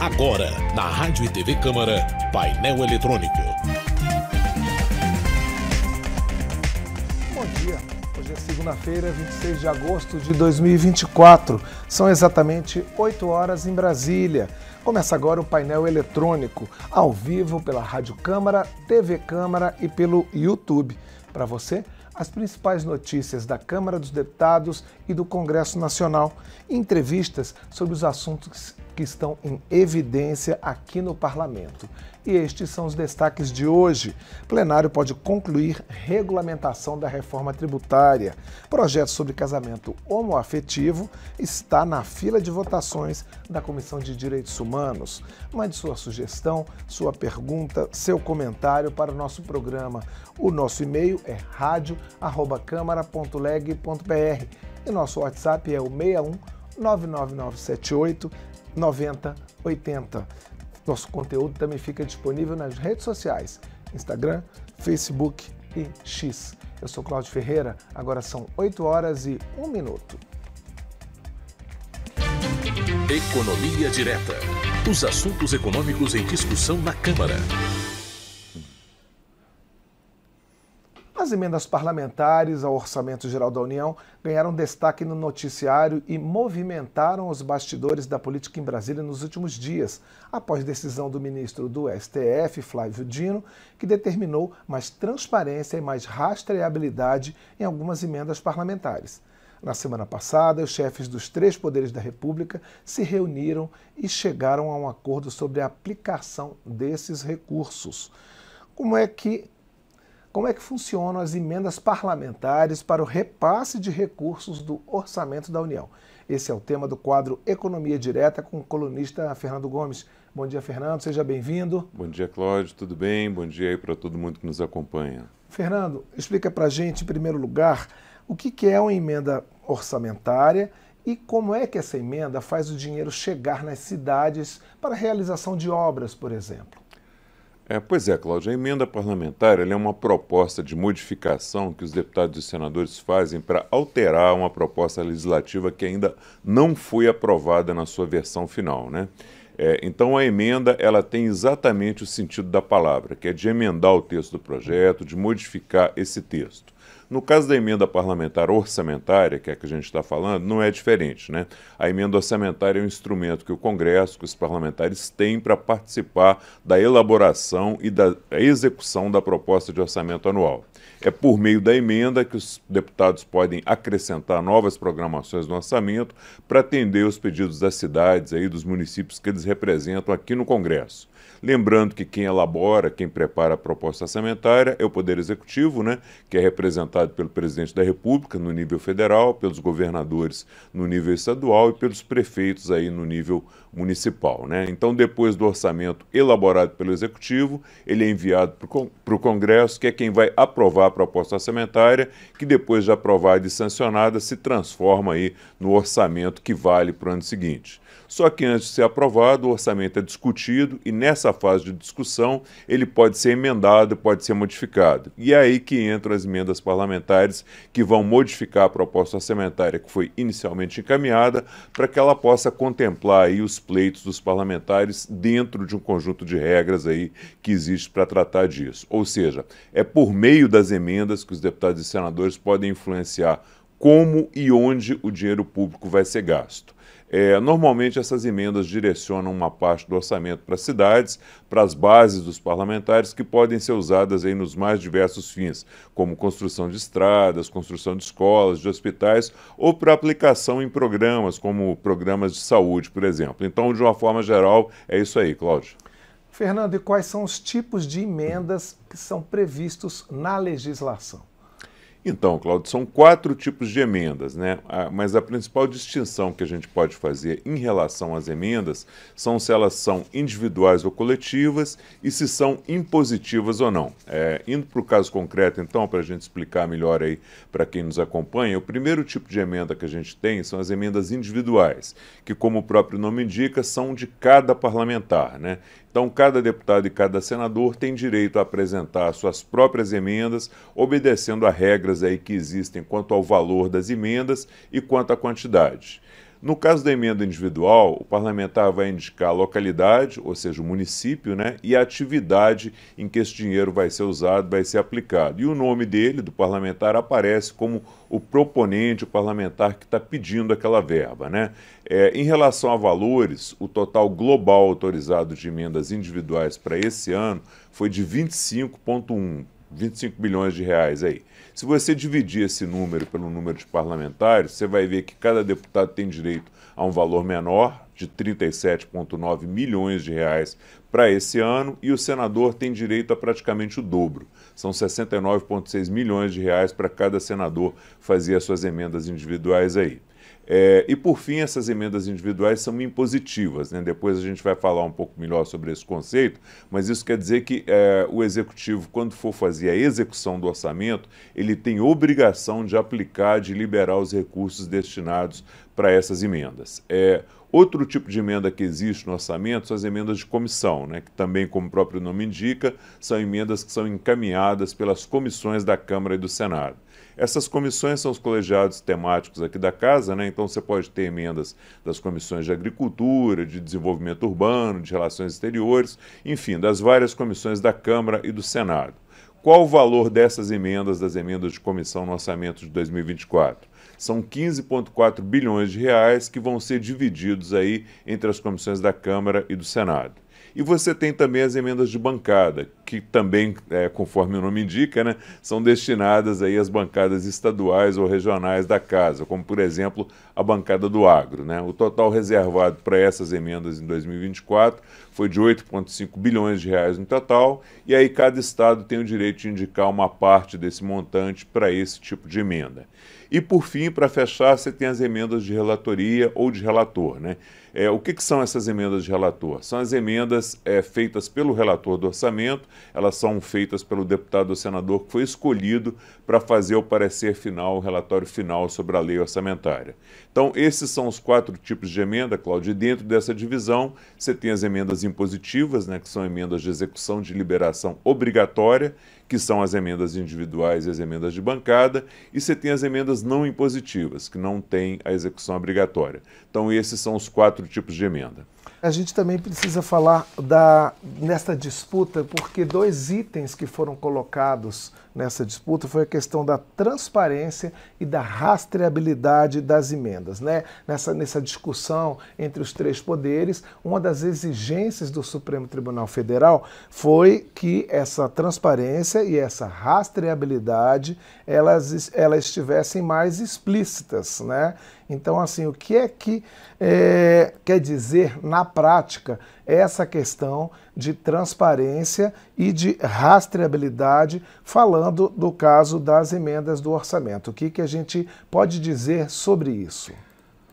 Agora, na Rádio e TV Câmara, painel eletrônico. Bom dia. Hoje é segunda-feira, 26 de agosto de 2024. São exatamente 8 horas em Brasília. Começa agora o painel eletrônico, ao vivo pela Rádio Câmara, TV Câmara e pelo YouTube. Para você, as principais notícias da Câmara dos Deputados e do Congresso Nacional, entrevistas sobre os assuntos que estão em evidência aqui no parlamento. E estes são os destaques de hoje. O plenário pode concluir regulamentação da reforma tributária. Projeto sobre casamento homoafetivo está na fila de votações da Comissão de Direitos Humanos. Mande sua sugestão, sua pergunta, seu comentário para o nosso programa. O nosso e-mail é rádio@câmara.leg.br e nosso WhatsApp é o 61 99978 9080. Nosso conteúdo também fica disponível nas redes sociais: Instagram, Facebook e X. Eu sou Cláudio Ferreira, agora são 8 horas e 1 minuto. Economia Direta. Os assuntos econômicos em discussão na Câmara. As emendas parlamentares ao Orçamento Geral da União ganharam destaque no noticiário e movimentaram os bastidores da política em Brasília nos últimos dias, após decisão do ministro do STF, Flávio Dino, que determinou mais transparência e mais rastreabilidade em algumas emendas parlamentares. Na semana passada, os chefes dos três poderes da República se reuniram e chegaram a um acordo sobre a aplicação desses recursos. Como é que como é que funcionam as emendas parlamentares para o repasse de recursos do orçamento da União. Esse é o tema do quadro Economia Direta com o colunista Fernando Gomes. Bom dia, Fernando, seja bem-vindo. Bom dia, Cláudio, tudo bem? Bom dia aí para todo mundo que nos acompanha. Fernando, explica para a gente, em primeiro lugar, o que, é uma emenda orçamentária e como é que essa emenda faz o dinheiro chegar nas cidades para a realização de obras, por exemplo. É, pois é, Cláudio, a emenda parlamentar é uma proposta de modificação que os deputados e senadores fazem para alterar uma proposta legislativa que ainda não foi aprovada na sua versão final. Né? É, então, a emenda ela tem exatamente o sentido da palavra, que é de emendar o texto do projeto, de modificar esse texto. No caso da emenda parlamentar orçamentária, que é a que a gente está falando, não é diferente. Né? A emenda orçamentária é um instrumento que o Congresso, que os parlamentares têm para participar da elaboração e da execução da proposta de orçamento anual. É por meio da emenda que os deputados podem acrescentar novas programações no orçamento para atender os pedidos das cidades e dos municípios que eles representam aqui no Congresso. Lembrando que quem elabora, quem prepara a proposta orçamentária é o Poder Executivo, né, que é representado pelo presidente da República no nível federal, pelos governadores no nível estadual e pelos prefeitos aí no nível municipal. Né? Então, depois do orçamento elaborado pelo Executivo, ele é enviado para o Congresso, que é quem vai aprovar a proposta orçamentária, que depois de aprovada e sancionada, se transforma aí no orçamento que vale para o ano seguinte. Só que antes de ser aprovado, o orçamento é discutido e nessa fase de discussão ele pode ser emendado, pode ser modificado. E é aí que entram as emendas parlamentares que vão modificar a proposta orçamentária que foi inicialmente encaminhada para que ela possa contemplar aí os pleitos dos parlamentares dentro de um conjunto de regras aí que existe para tratar disso. Ou seja, é por meio das emendas que os deputados e senadores podem influenciar como e onde o dinheiro público vai ser gasto. É, normalmente essas emendas direcionam uma parte do orçamento para cidades, para as bases dos parlamentares, que podem ser usadas aí nos mais diversos fins, como construção de estradas, construção de escolas, de hospitais, ou para aplicação em programas, como programas de saúde, por exemplo. Então, de uma forma geral, é isso aí, Cláudio. Fernando, e quais são os tipos de emendas que são previstos na legislação? Então, Claudio, são quatro tipos de emendas, né? mas a principal distinção que a gente pode fazer em relação às emendas são se elas são individuais ou coletivas e se são impositivas ou não. É, indo para o caso concreto, então, para a gente explicar melhor aí para quem nos acompanha, o primeiro tipo de emenda que a gente tem são as emendas individuais, que, como o próprio nome indica, são de cada parlamentar, né? Então, cada deputado e cada senador tem direito a apresentar suas próprias emendas, obedecendo a regras aí que existem quanto ao valor das emendas e quanto à quantidade. No caso da emenda individual, o parlamentar vai indicar a localidade, ou seja, o município, né, e a atividade em que esse dinheiro vai ser usado, vai ser aplicado. E o nome dele, do parlamentar, aparece como o proponente, o parlamentar que está pedindo aquela verba. Né? É, em relação a valores, o total global autorizado de emendas individuais para esse ano foi de 25,1, 25 bilhões de reais aí. Se você dividir esse número pelo número de parlamentares, você vai ver que cada deputado tem direito a um valor menor, de 37,9 milhões de reais para esse ano, e o senador tem direito a praticamente o dobro. São 69,6 milhões de reais para cada senador fazer as suas emendas individuais aí. É, e por fim, essas emendas individuais são impositivas. Né? Depois a gente vai falar um pouco melhor sobre esse conceito, mas isso quer dizer que é, o executivo, quando for fazer a execução do orçamento, ele tem obrigação de aplicar, de liberar os recursos destinados para essas emendas. É, outro tipo de emenda que existe no orçamento são as emendas de comissão, né, que também, como o próprio nome indica, são emendas que são encaminhadas pelas comissões da Câmara e do Senado. Essas comissões são os colegiados temáticos aqui da casa, né? então você pode ter emendas das comissões de agricultura, de desenvolvimento urbano, de relações exteriores, enfim, das várias comissões da Câmara e do Senado. Qual o valor dessas emendas, das emendas de comissão no orçamento de 2024? São 15,4 bilhões de reais que vão ser divididos aí entre as comissões da Câmara e do Senado. E você tem também as emendas de bancada, que também, é, conforme o nome indica, né, são destinadas aí às bancadas estaduais ou regionais da casa, como por exemplo a bancada do agro. Né? O total reservado para essas emendas em 2024 foi de 8,5 bilhões de reais no total, e aí cada estado tem o direito de indicar uma parte desse montante para esse tipo de emenda. E, por fim, para fechar, você tem as emendas de relatoria ou de relator. Né? É, o que, que, são essas emendas de relator? São as emendas é, feitas pelo relator do orçamento, elas são feitas pelo deputado ou senador que foi escolhido para fazer o parecer final, o relatório final sobre a lei orçamentária. Então, esses são os quatro tipos de emenda, Cláudio. E dentro dessa divisão, você tem as emendas impositivas, né, que são emendas de execução de liberação obrigatória, que são as emendas individuais e as emendas de bancada, e você tem as emendas não impositivas, que não têm a execução obrigatória. Então, esses são os quatro tipos de emenda. A gente também precisa falar da, nesta disputa, porque dois itens que foram colocados nessa disputa foi a questão da transparência e da rastreabilidade das emendas. Né? Nessa, nessa discussão entre os três poderes, uma das exigências do Supremo Tribunal Federal foi que essa transparência e essa rastreabilidade elas, elas estivessem mais explícitas. Né? Então, assim, o que é que é, quer dizer na prática essa questão de transparência e de rastreabilidade, falando do caso das emendas do orçamento. O que, que a gente pode dizer sobre isso?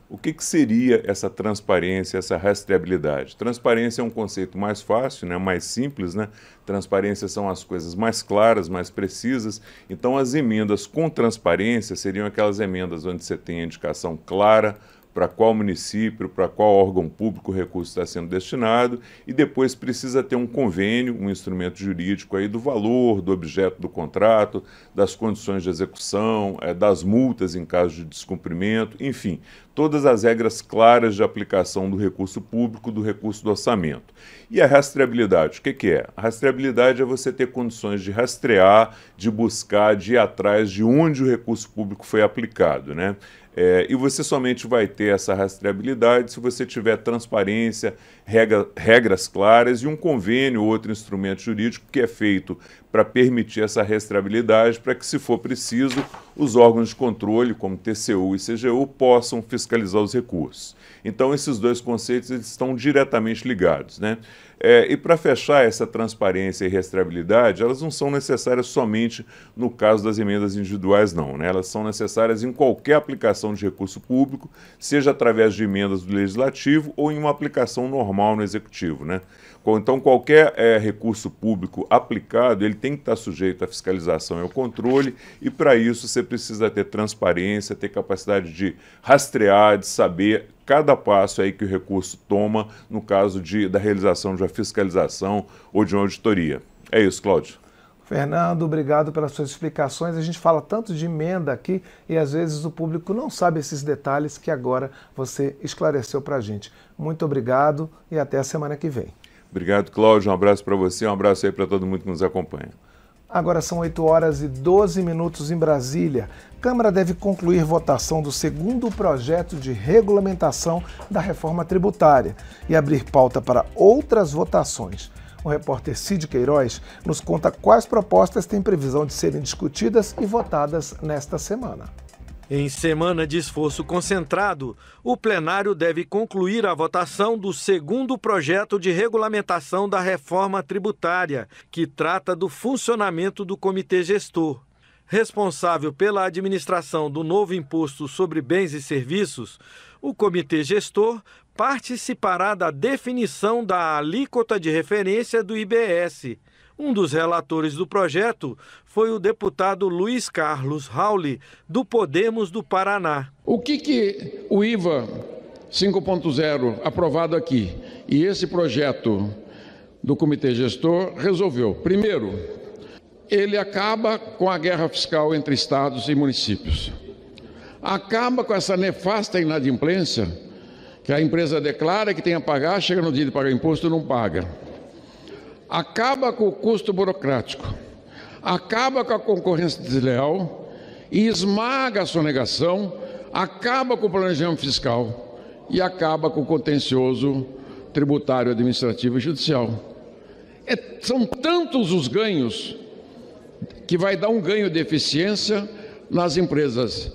O que, que seria essa transparência, essa rastreabilidade? Transparência é um conceito mais fácil, né? mais simples. Né? Transparência são as coisas mais claras, mais precisas. Então, as emendas com transparência seriam aquelas emendas onde você tem a indicação clara, para qual município, para qual órgão público o recurso está sendo destinado e depois precisa ter um convênio, um instrumento jurídico aí do valor do objeto do contrato, das condições de execução, é, das multas em caso de descumprimento, enfim, todas as regras claras de aplicação do recurso público, do recurso do orçamento. E a rastreabilidade, o que, que é? A rastreabilidade é você ter condições de rastrear, de buscar, de ir atrás de onde o recurso público foi aplicado, né? É, e você somente vai ter essa rastreabilidade se você tiver transparência, regra, regras claras e um convênio ou outro instrumento jurídico que é feito para permitir essa rastreabilidade, para que, se for preciso, os órgãos de controle, como TCU e CGU, possam fiscalizar os recursos. Então, esses dois conceitos estão diretamente ligados. Né? É, e para fechar essa transparência e rastreabilidade, elas não são necessárias somente no caso das emendas individuais, não. Né? Elas são necessárias em qualquer aplicação de recurso público, seja através de emendas do legislativo ou em uma aplicação normal no executivo. Né? Então, qualquer é, recurso público aplicado, ele tem que estar tá sujeito à fiscalização e ao controle, e para isso você precisa ter transparência, ter capacidade de rastrear, de saber cada passo aí que o recurso toma no caso de, da realização de uma fiscalização ou de uma auditoria. É isso, Cláudio. Fernando, obrigado pelas suas explicações. A gente fala tanto de emenda aqui e às vezes o público não sabe esses detalhes que agora você esclareceu para a gente. Muito obrigado e até a semana que vem. Obrigado, Cláudio. Um abraço para você, um abraço aí para todo mundo que nos acompanha. Agora são 8 horas e 12 minutos em Brasília. Câmara deve concluir votação do segundo projeto de regulamentação da reforma tributária e abrir pauta para outras votações. O repórter Cid Queiroz nos conta quais propostas têm previsão de serem discutidas e votadas nesta semana. Em semana de esforço concentrado, o plenário deve concluir a votação do segundo projeto de regulamentação da reforma tributária, que trata do funcionamento do comitê gestor. Responsável pela administração do novo imposto sobre bens e serviços, o comitê gestor participará da definição da alíquota de referência do IBS um dos relatores do projeto foi o deputado Luiz Carlos Rauli, do Podemos do Paraná. O que, que o IVA 5.0 aprovado aqui e esse projeto do Comitê Gestor resolveu? Primeiro, ele acaba com a guerra fiscal entre estados e municípios. Acaba com essa nefasta inadimplência que a empresa declara que tem a pagar, chega no dia de pagar imposto e não paga acaba com o custo burocrático, acaba com a concorrência desleal e esmaga a sonegação, acaba com o planejamento fiscal e acaba com o contencioso tributário, administrativo e judicial. É, são tantos os ganhos que vai dar um ganho de eficiência nas empresas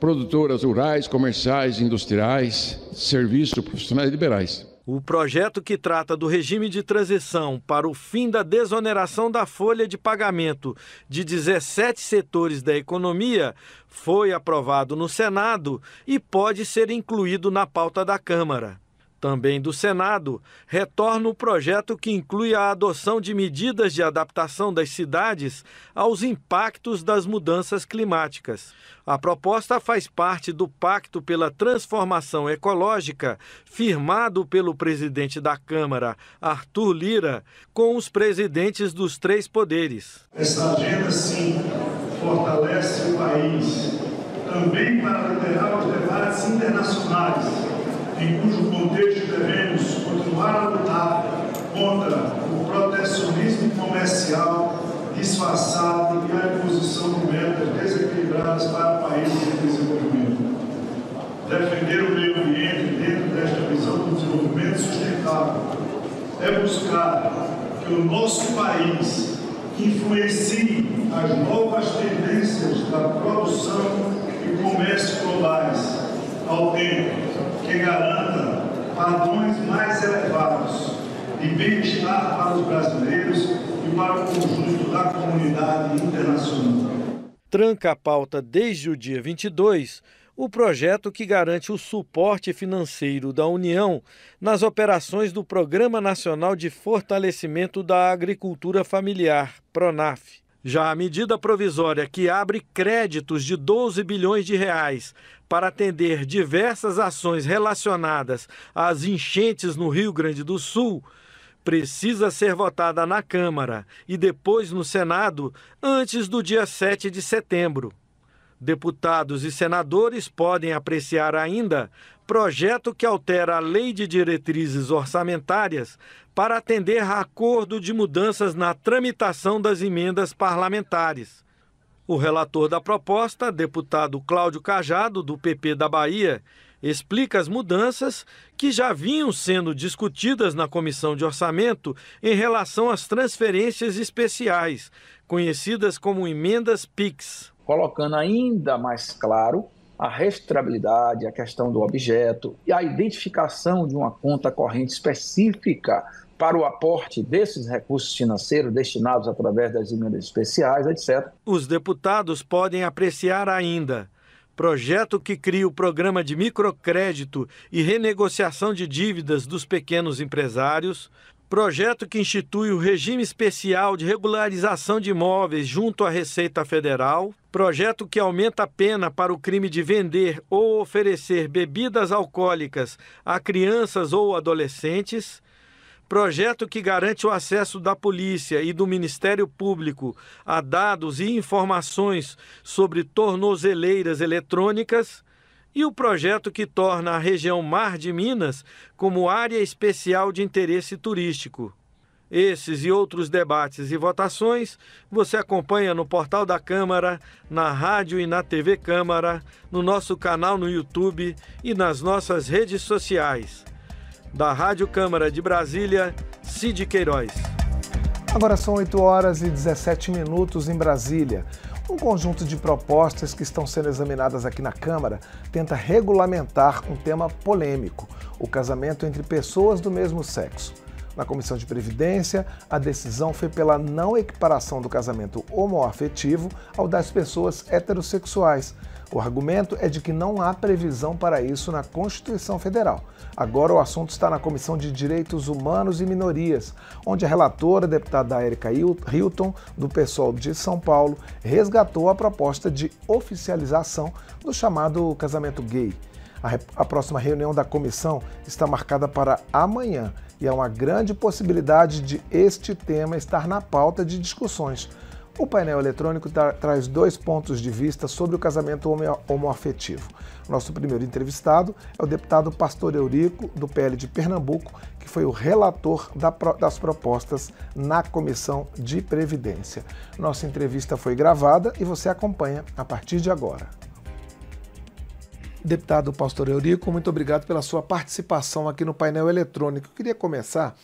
produtoras rurais, comerciais, industriais, serviços, profissionais liberais. O projeto que trata do regime de transição para o fim da desoneração da folha de pagamento de 17 setores da economia foi aprovado no Senado e pode ser incluído na pauta da Câmara também do Senado, retorna o projeto que inclui a adoção de medidas de adaptação das cidades aos impactos das mudanças climáticas. A proposta faz parte do Pacto pela Transformação Ecológica, firmado pelo presidente da Câmara, Arthur Lira, com os presidentes dos três poderes. Essa agenda, sim, fortalece o país, também para liderar os debates internacionais em cujo contexto devemos continuar a lutar contra o protecionismo comercial disfarçado e a imposição de metas desequilibradas para países em desenvolvimento. Defender o meio ambiente dentro desta visão do desenvolvimento sustentável é buscar que o nosso país influencie as novas tendências da produção e comércio globais ao tempo que garanta padrões mais elevados de bem-estar para os brasileiros e para o conjunto da comunidade internacional. Tranca a pauta desde o dia 22 o projeto que garante o suporte financeiro da União nas operações do Programa Nacional de Fortalecimento da Agricultura Familiar, PRONAF. Já a medida provisória que abre créditos de 12 bilhões de reais para atender diversas ações relacionadas às enchentes no Rio Grande do Sul precisa ser votada na Câmara e depois no Senado antes do dia 7 de setembro. Deputados e senadores podem apreciar ainda projeto que altera a Lei de Diretrizes Orçamentárias para atender a acordo de mudanças na tramitação das emendas parlamentares. O relator da proposta, deputado Cláudio Cajado, do PP da Bahia, explica as mudanças que já vinham sendo discutidas na Comissão de Orçamento em relação às transferências especiais, conhecidas como emendas PIX. Colocando ainda mais claro a registrabilidade, a questão do objeto e a identificação de uma conta corrente específica para o aporte desses recursos financeiros destinados através das emendas especiais, etc. Os deputados podem apreciar ainda projeto que cria o programa de microcrédito e renegociação de dívidas dos pequenos empresários, Projeto que institui o regime especial de regularização de imóveis junto à Receita Federal. Projeto que aumenta a pena para o crime de vender ou oferecer bebidas alcoólicas a crianças ou adolescentes. Projeto que garante o acesso da polícia e do Ministério Público a dados e informações sobre tornozeleiras eletrônicas e o projeto que torna a região Mar de Minas como área especial de interesse turístico. Esses e outros debates e votações você acompanha no portal da Câmara, na rádio e na TV Câmara, no nosso canal no YouTube e nas nossas redes sociais. Da Rádio Câmara de Brasília, Cid Queiroz. Agora são 8 horas e 17 minutos em Brasília. Um conjunto de propostas que estão sendo examinadas aqui na Câmara tenta regulamentar um tema polêmico: o casamento entre pessoas do mesmo sexo. Na Comissão de Previdência, a decisão foi pela não equiparação do casamento homoafetivo ao das pessoas heterossexuais, o argumento é de que não há previsão para isso na Constituição Federal. Agora o assunto está na Comissão de Direitos Humanos e Minorias, onde a relatora, a deputada Erika Hilton, do PSOL de São Paulo, resgatou a proposta de oficialização do chamado casamento gay. A, próxima reunião da comissão está marcada para amanhã e há uma grande possibilidade de este tema estar na pauta de discussões. O painel eletrônico tra traz dois pontos de vista sobre o casamento homo homoafetivo. Nosso primeiro entrevistado é o deputado Pastor Eurico, do PL de Pernambuco, que foi o relator da pro das propostas na Comissão de Previdência. Nossa entrevista foi gravada e você acompanha a partir de agora. Deputado Pastor Eurico, muito obrigado pela sua participação aqui no painel eletrônico. Eu queria começar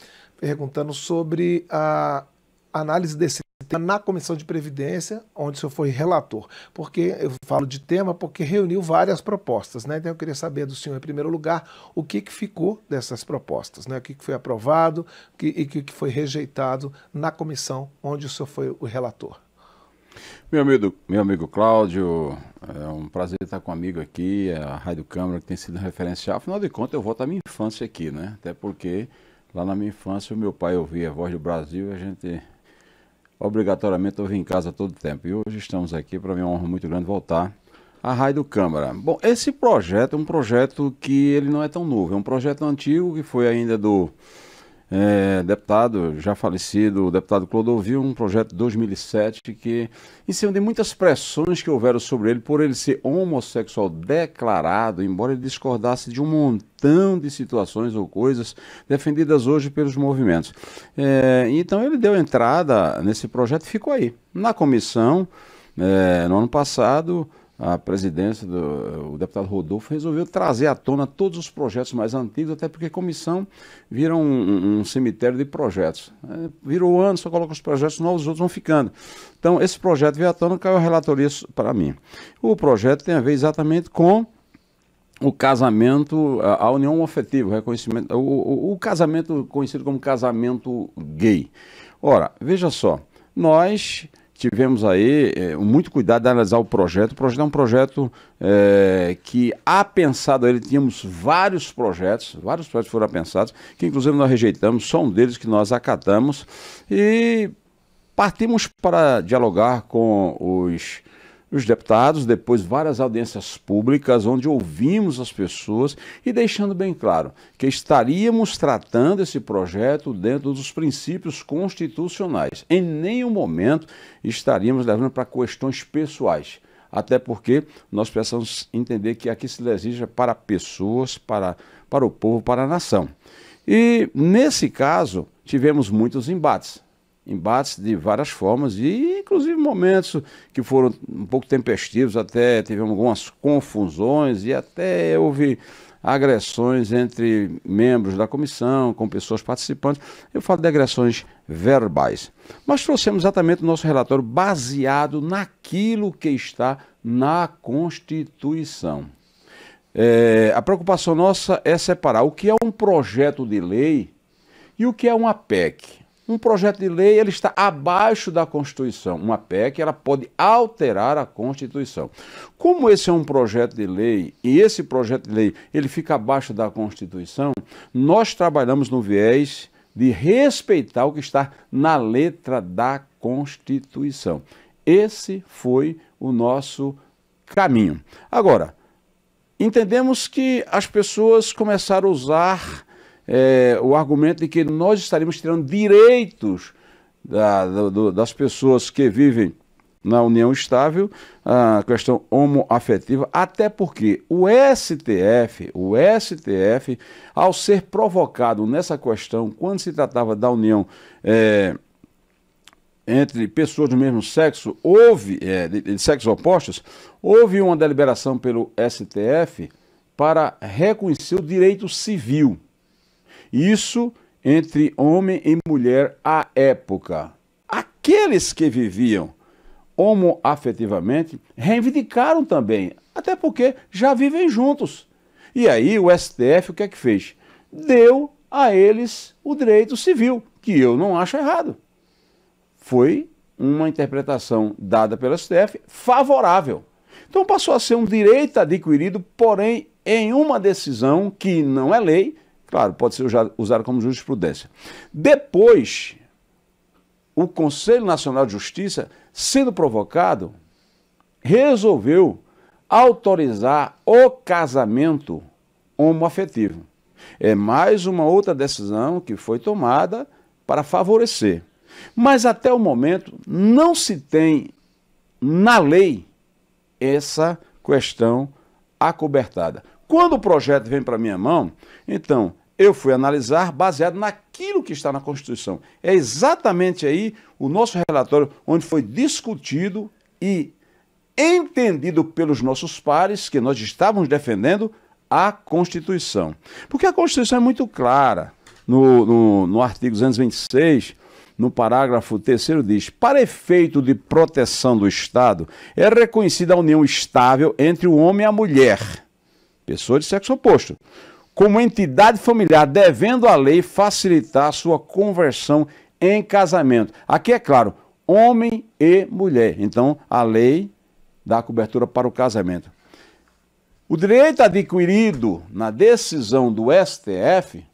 perguntando sobre a análise desse na comissão de previdência, onde o senhor foi relator, porque eu falo de tema porque reuniu várias propostas, né? Então eu queria saber do senhor em primeiro lugar o que, que ficou dessas propostas, né? O que, que foi aprovado que, e o que, que foi rejeitado na comissão onde o senhor foi o relator. Meu amigo, meu amigo Cláudio, é um prazer estar com um amigo aqui, é a Rádio Câmara que tem sido referencial. Afinal de contas, eu volto à minha infância aqui, né? Até porque lá na minha infância o meu pai ouvia a voz do Brasil e a gente obrigatoriamente eu vim em casa todo o tempo. E hoje estamos aqui, para mim é uma honra muito grande voltar à Raio do Câmara. Bom, esse projeto é um projeto que ele não é tão novo, é um projeto antigo que foi ainda do é, deputado já falecido, o deputado Clodovil, um projeto de 2007 que, em cima de muitas pressões que houveram sobre ele, por ele ser homossexual declarado, embora ele discordasse de um montão de situações ou coisas defendidas hoje pelos movimentos. É, então ele deu entrada nesse projeto e ficou aí. Na comissão, é, no ano passado, a presidência do o deputado Rodolfo resolveu trazer à tona todos os projetos mais antigos, até porque a comissão vira um, um cemitério de projetos. É, virou um ano, só coloca os projetos novos, os outros vão ficando. Então, esse projeto veio à tona, caiu a relatoria para mim. O projeto tem a ver exatamente com o casamento, a união afetiva, o reconhecimento, o, o, o casamento conhecido como casamento gay. Ora, veja só, nós tivemos aí é, muito cuidado de analisar o projeto. O projeto é um projeto é, que, há pensado ele, tínhamos vários projetos, vários projetos foram pensados que inclusive nós rejeitamos, só um deles que nós acatamos. E partimos para dialogar com os os deputados, depois várias audiências públicas, onde ouvimos as pessoas e deixando bem claro que estaríamos tratando esse projeto dentro dos princípios constitucionais. Em nenhum momento estaríamos levando para questões pessoais. Até porque nós precisamos entender que aqui se deseja para pessoas, para, para o povo, para a nação. E nesse caso, tivemos muitos embates embates de várias formas e inclusive momentos que foram um pouco tempestivos, até tivemos algumas confusões e até houve agressões entre membros da comissão, com pessoas participantes. Eu falo de agressões verbais. Mas trouxemos exatamente o nosso relatório baseado naquilo que está na Constituição. É, a preocupação nossa é separar o que é um projeto de lei e o que é uma PEC um projeto de lei ele está abaixo da Constituição. Uma PEC ela pode alterar a Constituição. Como esse é um projeto de lei e esse projeto de lei ele fica abaixo da Constituição, nós trabalhamos no viés de respeitar o que está na letra da Constituição. Esse foi o nosso caminho. Agora, entendemos que as pessoas começaram a usar é, o argumento de que nós estaremos tirando direitos da, do, das pessoas que vivem na união estável, a questão homoafetiva, até porque o STF, o STF, ao ser provocado nessa questão, quando se tratava da união é, entre pessoas do mesmo sexo, houve, é, de, de sexos opostos, houve uma deliberação pelo STF para reconhecer o direito civil. Isso entre homem e mulher à época. Aqueles que viviam homoafetivamente reivindicaram também, até porque já vivem juntos. E aí o STF o que é que fez? Deu a eles o direito civil, que eu não acho errado. Foi uma interpretação dada pelo STF favorável. Então passou a ser um direito adquirido, porém em uma decisão que não é lei, Claro, pode ser usado como jurisprudência. Depois, o Conselho Nacional de Justiça, sendo provocado, resolveu autorizar o casamento homoafetivo. É mais uma outra decisão que foi tomada para favorecer. Mas até o momento não se tem na lei essa questão acobertada. Quando o projeto vem para minha mão, então eu fui analisar baseado naquilo que está na Constituição. É exatamente aí o nosso relatório, onde foi discutido e entendido pelos nossos pares que nós estávamos defendendo a Constituição. Porque a Constituição é muito clara. No, no, no artigo 226, no parágrafo 3, diz: Para efeito de proteção do Estado, é reconhecida a união estável entre o homem e a mulher, pessoa de sexo oposto, como entidade familiar, devendo a lei facilitar sua conversão em casamento. Aqui é claro, homem e mulher. Então, a lei dá cobertura para o casamento. O direito adquirido na decisão do STF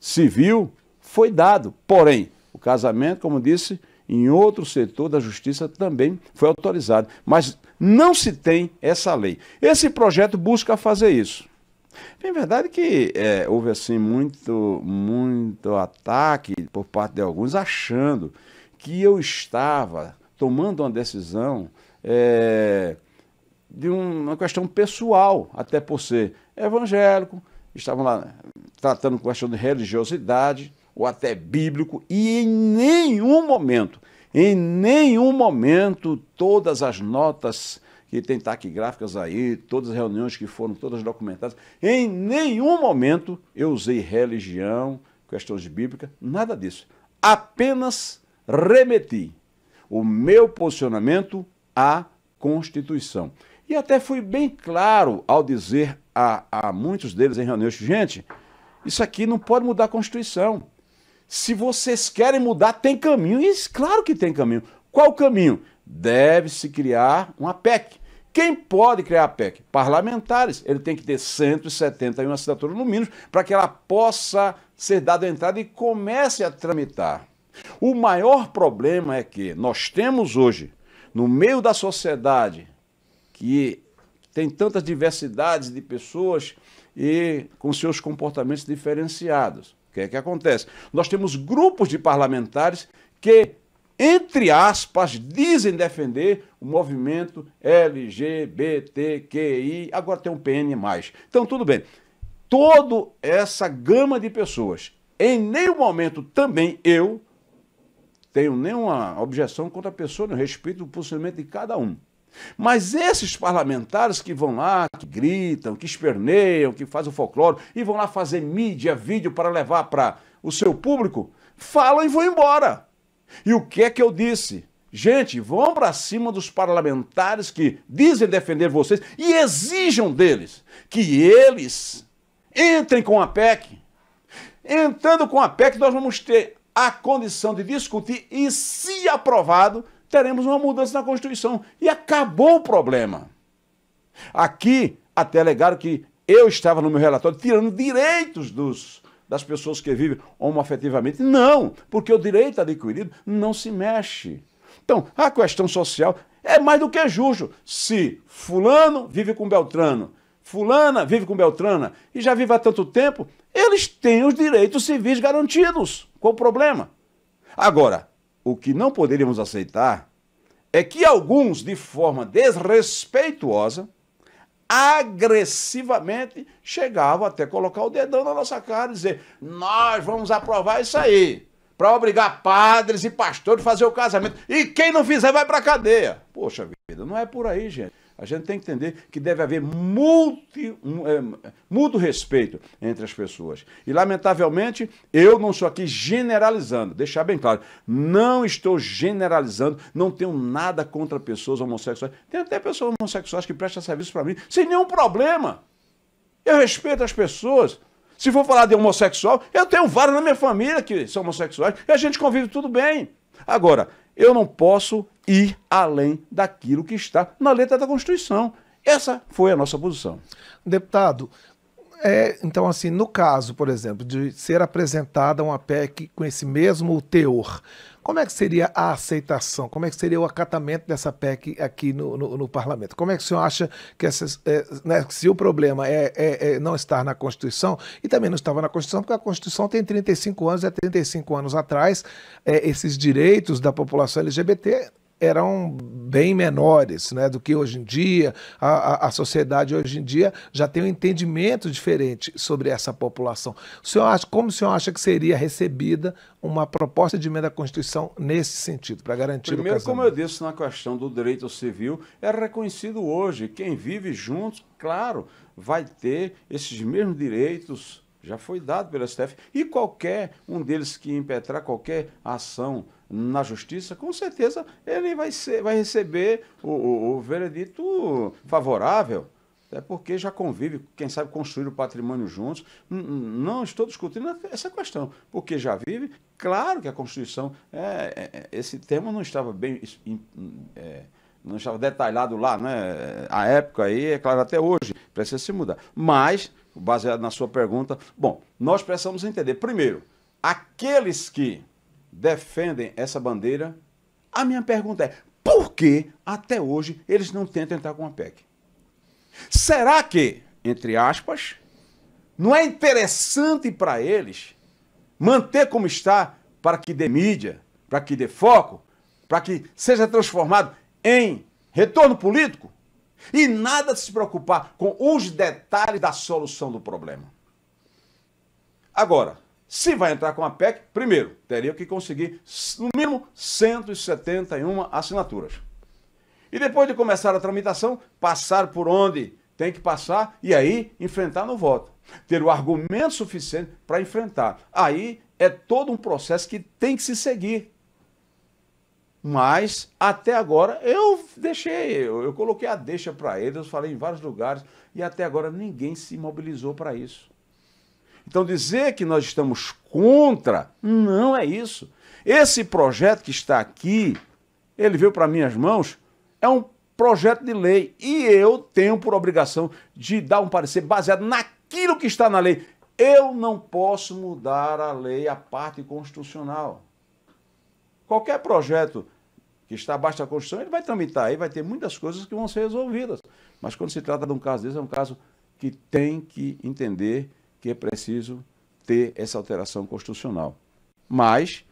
civil foi dado, porém, o casamento, como disse, em outro setor da justiça também foi autorizado, mas não se tem essa lei. Esse projeto busca fazer isso. Bem, é verdade que é, houve assim muito, muito ataque por parte de alguns achando que eu estava tomando uma decisão é, de um, uma questão pessoal, até por ser evangélico, estavam lá tratando com questão de religiosidade ou até bíblico e em nenhum momento, em nenhum momento todas as notas que tem taquigráficas aí, todas as reuniões que foram, todas documentadas. Em nenhum momento eu usei religião, questões bíblicas, nada disso. Apenas remeti o meu posicionamento à Constituição. E até fui bem claro ao dizer a, a muitos deles em reuniões, gente, isso aqui não pode mudar a Constituição. Se vocês querem mudar, tem caminho. E claro que tem caminho. Qual o caminho? Deve-se criar uma PEC, quem pode criar a PEC? Parlamentares. Ele tem que ter 171 assinaturas no mínimo para que ela possa ser dada entrada e comece a tramitar. O maior problema é que nós temos hoje, no meio da sociedade, que tem tantas diversidades de pessoas e com seus comportamentos diferenciados. O que é que acontece? Nós temos grupos de parlamentares que entre aspas, dizem defender o movimento LGBTQI, agora tem um PN+. Então, tudo bem. Toda essa gama de pessoas, em nenhum momento também eu tenho nenhuma objeção contra a pessoa, no respeito do posicionamento de cada um. Mas esses parlamentares que vão lá, que gritam, que esperneiam, que fazem o folclore e vão lá fazer mídia, vídeo para levar para o seu público, falam e vão embora. E o que é que eu disse? Gente, vão para cima dos parlamentares que dizem defender vocês e exijam deles que eles entrem com a PEC. Entrando com a PEC, nós vamos ter a condição de discutir e, se aprovado, teremos uma mudança na Constituição. E acabou o problema. Aqui, até alegaram que eu estava no meu relatório tirando direitos dos das pessoas que vivem homoafetivamente. Não, porque o direito adquirido não se mexe. Então, a questão social é mais do que justo. Se fulano vive com Beltrano, fulana vive com Beltrana e já vive há tanto tempo, eles têm os direitos civis garantidos. Qual o problema? Agora, o que não poderíamos aceitar é que alguns, de forma desrespeituosa, agressivamente chegavam até colocar o dedão na nossa cara e dizer: Nós vamos aprovar isso aí, para obrigar padres e pastores a fazer o casamento. E quem não fizer vai para cadeia. Poxa vida, não é por aí, gente. A gente tem que entender que deve haver multi, é, respeito entre as pessoas. E, lamentavelmente, eu não sou aqui generalizando, deixar bem claro, não estou generalizando, não tenho nada contra pessoas homossexuais. Tem até pessoas homossexuais que prestam serviço para mim sem nenhum problema. Eu respeito as pessoas. Se for falar de homossexual, eu tenho vários na minha família que são homossexuais e a gente convive tudo bem. Agora, eu não posso ir além daquilo que está na letra da Constituição. Essa foi a nossa posição. Deputado, é, então, assim, no caso, por exemplo, de ser apresentada uma PEC com esse mesmo teor, como é que seria a aceitação? Como é que seria o acatamento dessa PEC aqui no, no, no parlamento? Como é que o senhor acha que essas, é, né, se o problema é, é, é, não estar na Constituição, e também não estava na Constituição, porque a Constituição tem 35 anos, é e há 35 anos atrás, é, esses direitos da população LGBT eram bem menores né, do que hoje em dia. A, a, a, sociedade hoje em dia já tem um entendimento diferente sobre essa população. O senhor acha, como o senhor acha que seria recebida uma proposta de emenda à Constituição nesse sentido, para garantir Primeiro, o Primeiro, como eu disse na questão do direito civil, é reconhecido hoje. Quem vive juntos, claro, vai ter esses mesmos direitos. Já foi dado pelo STF. E qualquer um deles que impetrar qualquer ação na justiça, com certeza ele vai, ser, vai receber o, o, o veredito favorável. Até né, porque já convive, quem sabe construir o patrimônio juntos. Não estou discutindo essa questão, porque já vive. Claro que a Constituição, é, é, é esse tema não estava bem, é, não estava detalhado lá, né? A época aí, é claro, até hoje, precisa se mudar. Mas, baseado na sua pergunta, bom, nós precisamos entender, primeiro, aqueles que defendem essa bandeira, a minha pergunta é: por que até hoje eles não tentam entrar com a PEC? Será que, entre aspas, não é interessante para eles manter como está para que dê mídia, para que dê foco, para que seja transformado em retorno político? E nada se preocupar com os detalhes da solução do problema. Agora, se vai entrar com a PEC, primeiro, teria que conseguir no mínimo 171 assinaturas. E depois de começar a tramitação, passar por onde tem que passar e aí enfrentar no voto. Ter o argumento suficiente para enfrentar. Aí é todo um processo que tem que se seguir. Mas, até agora, eu deixei, eu, eu coloquei a deixa para eles, eu falei em vários lugares, e até agora ninguém se mobilizou para isso. Então, dizer que nós estamos contra, não é isso. Esse projeto que está aqui, ele veio para minhas mãos, é um projeto de lei e eu tenho por obrigação de dar um parecer baseado naquilo que está na lei. Eu não posso mudar a lei, a parte constitucional. Qualquer projeto que está abaixo da Constituição, ele vai tramitar aí, vai ter muitas coisas que vão ser resolvidas. Mas quando se trata de um caso desse, é um caso que tem que entender que é preciso ter essa alteração constitucional. Mas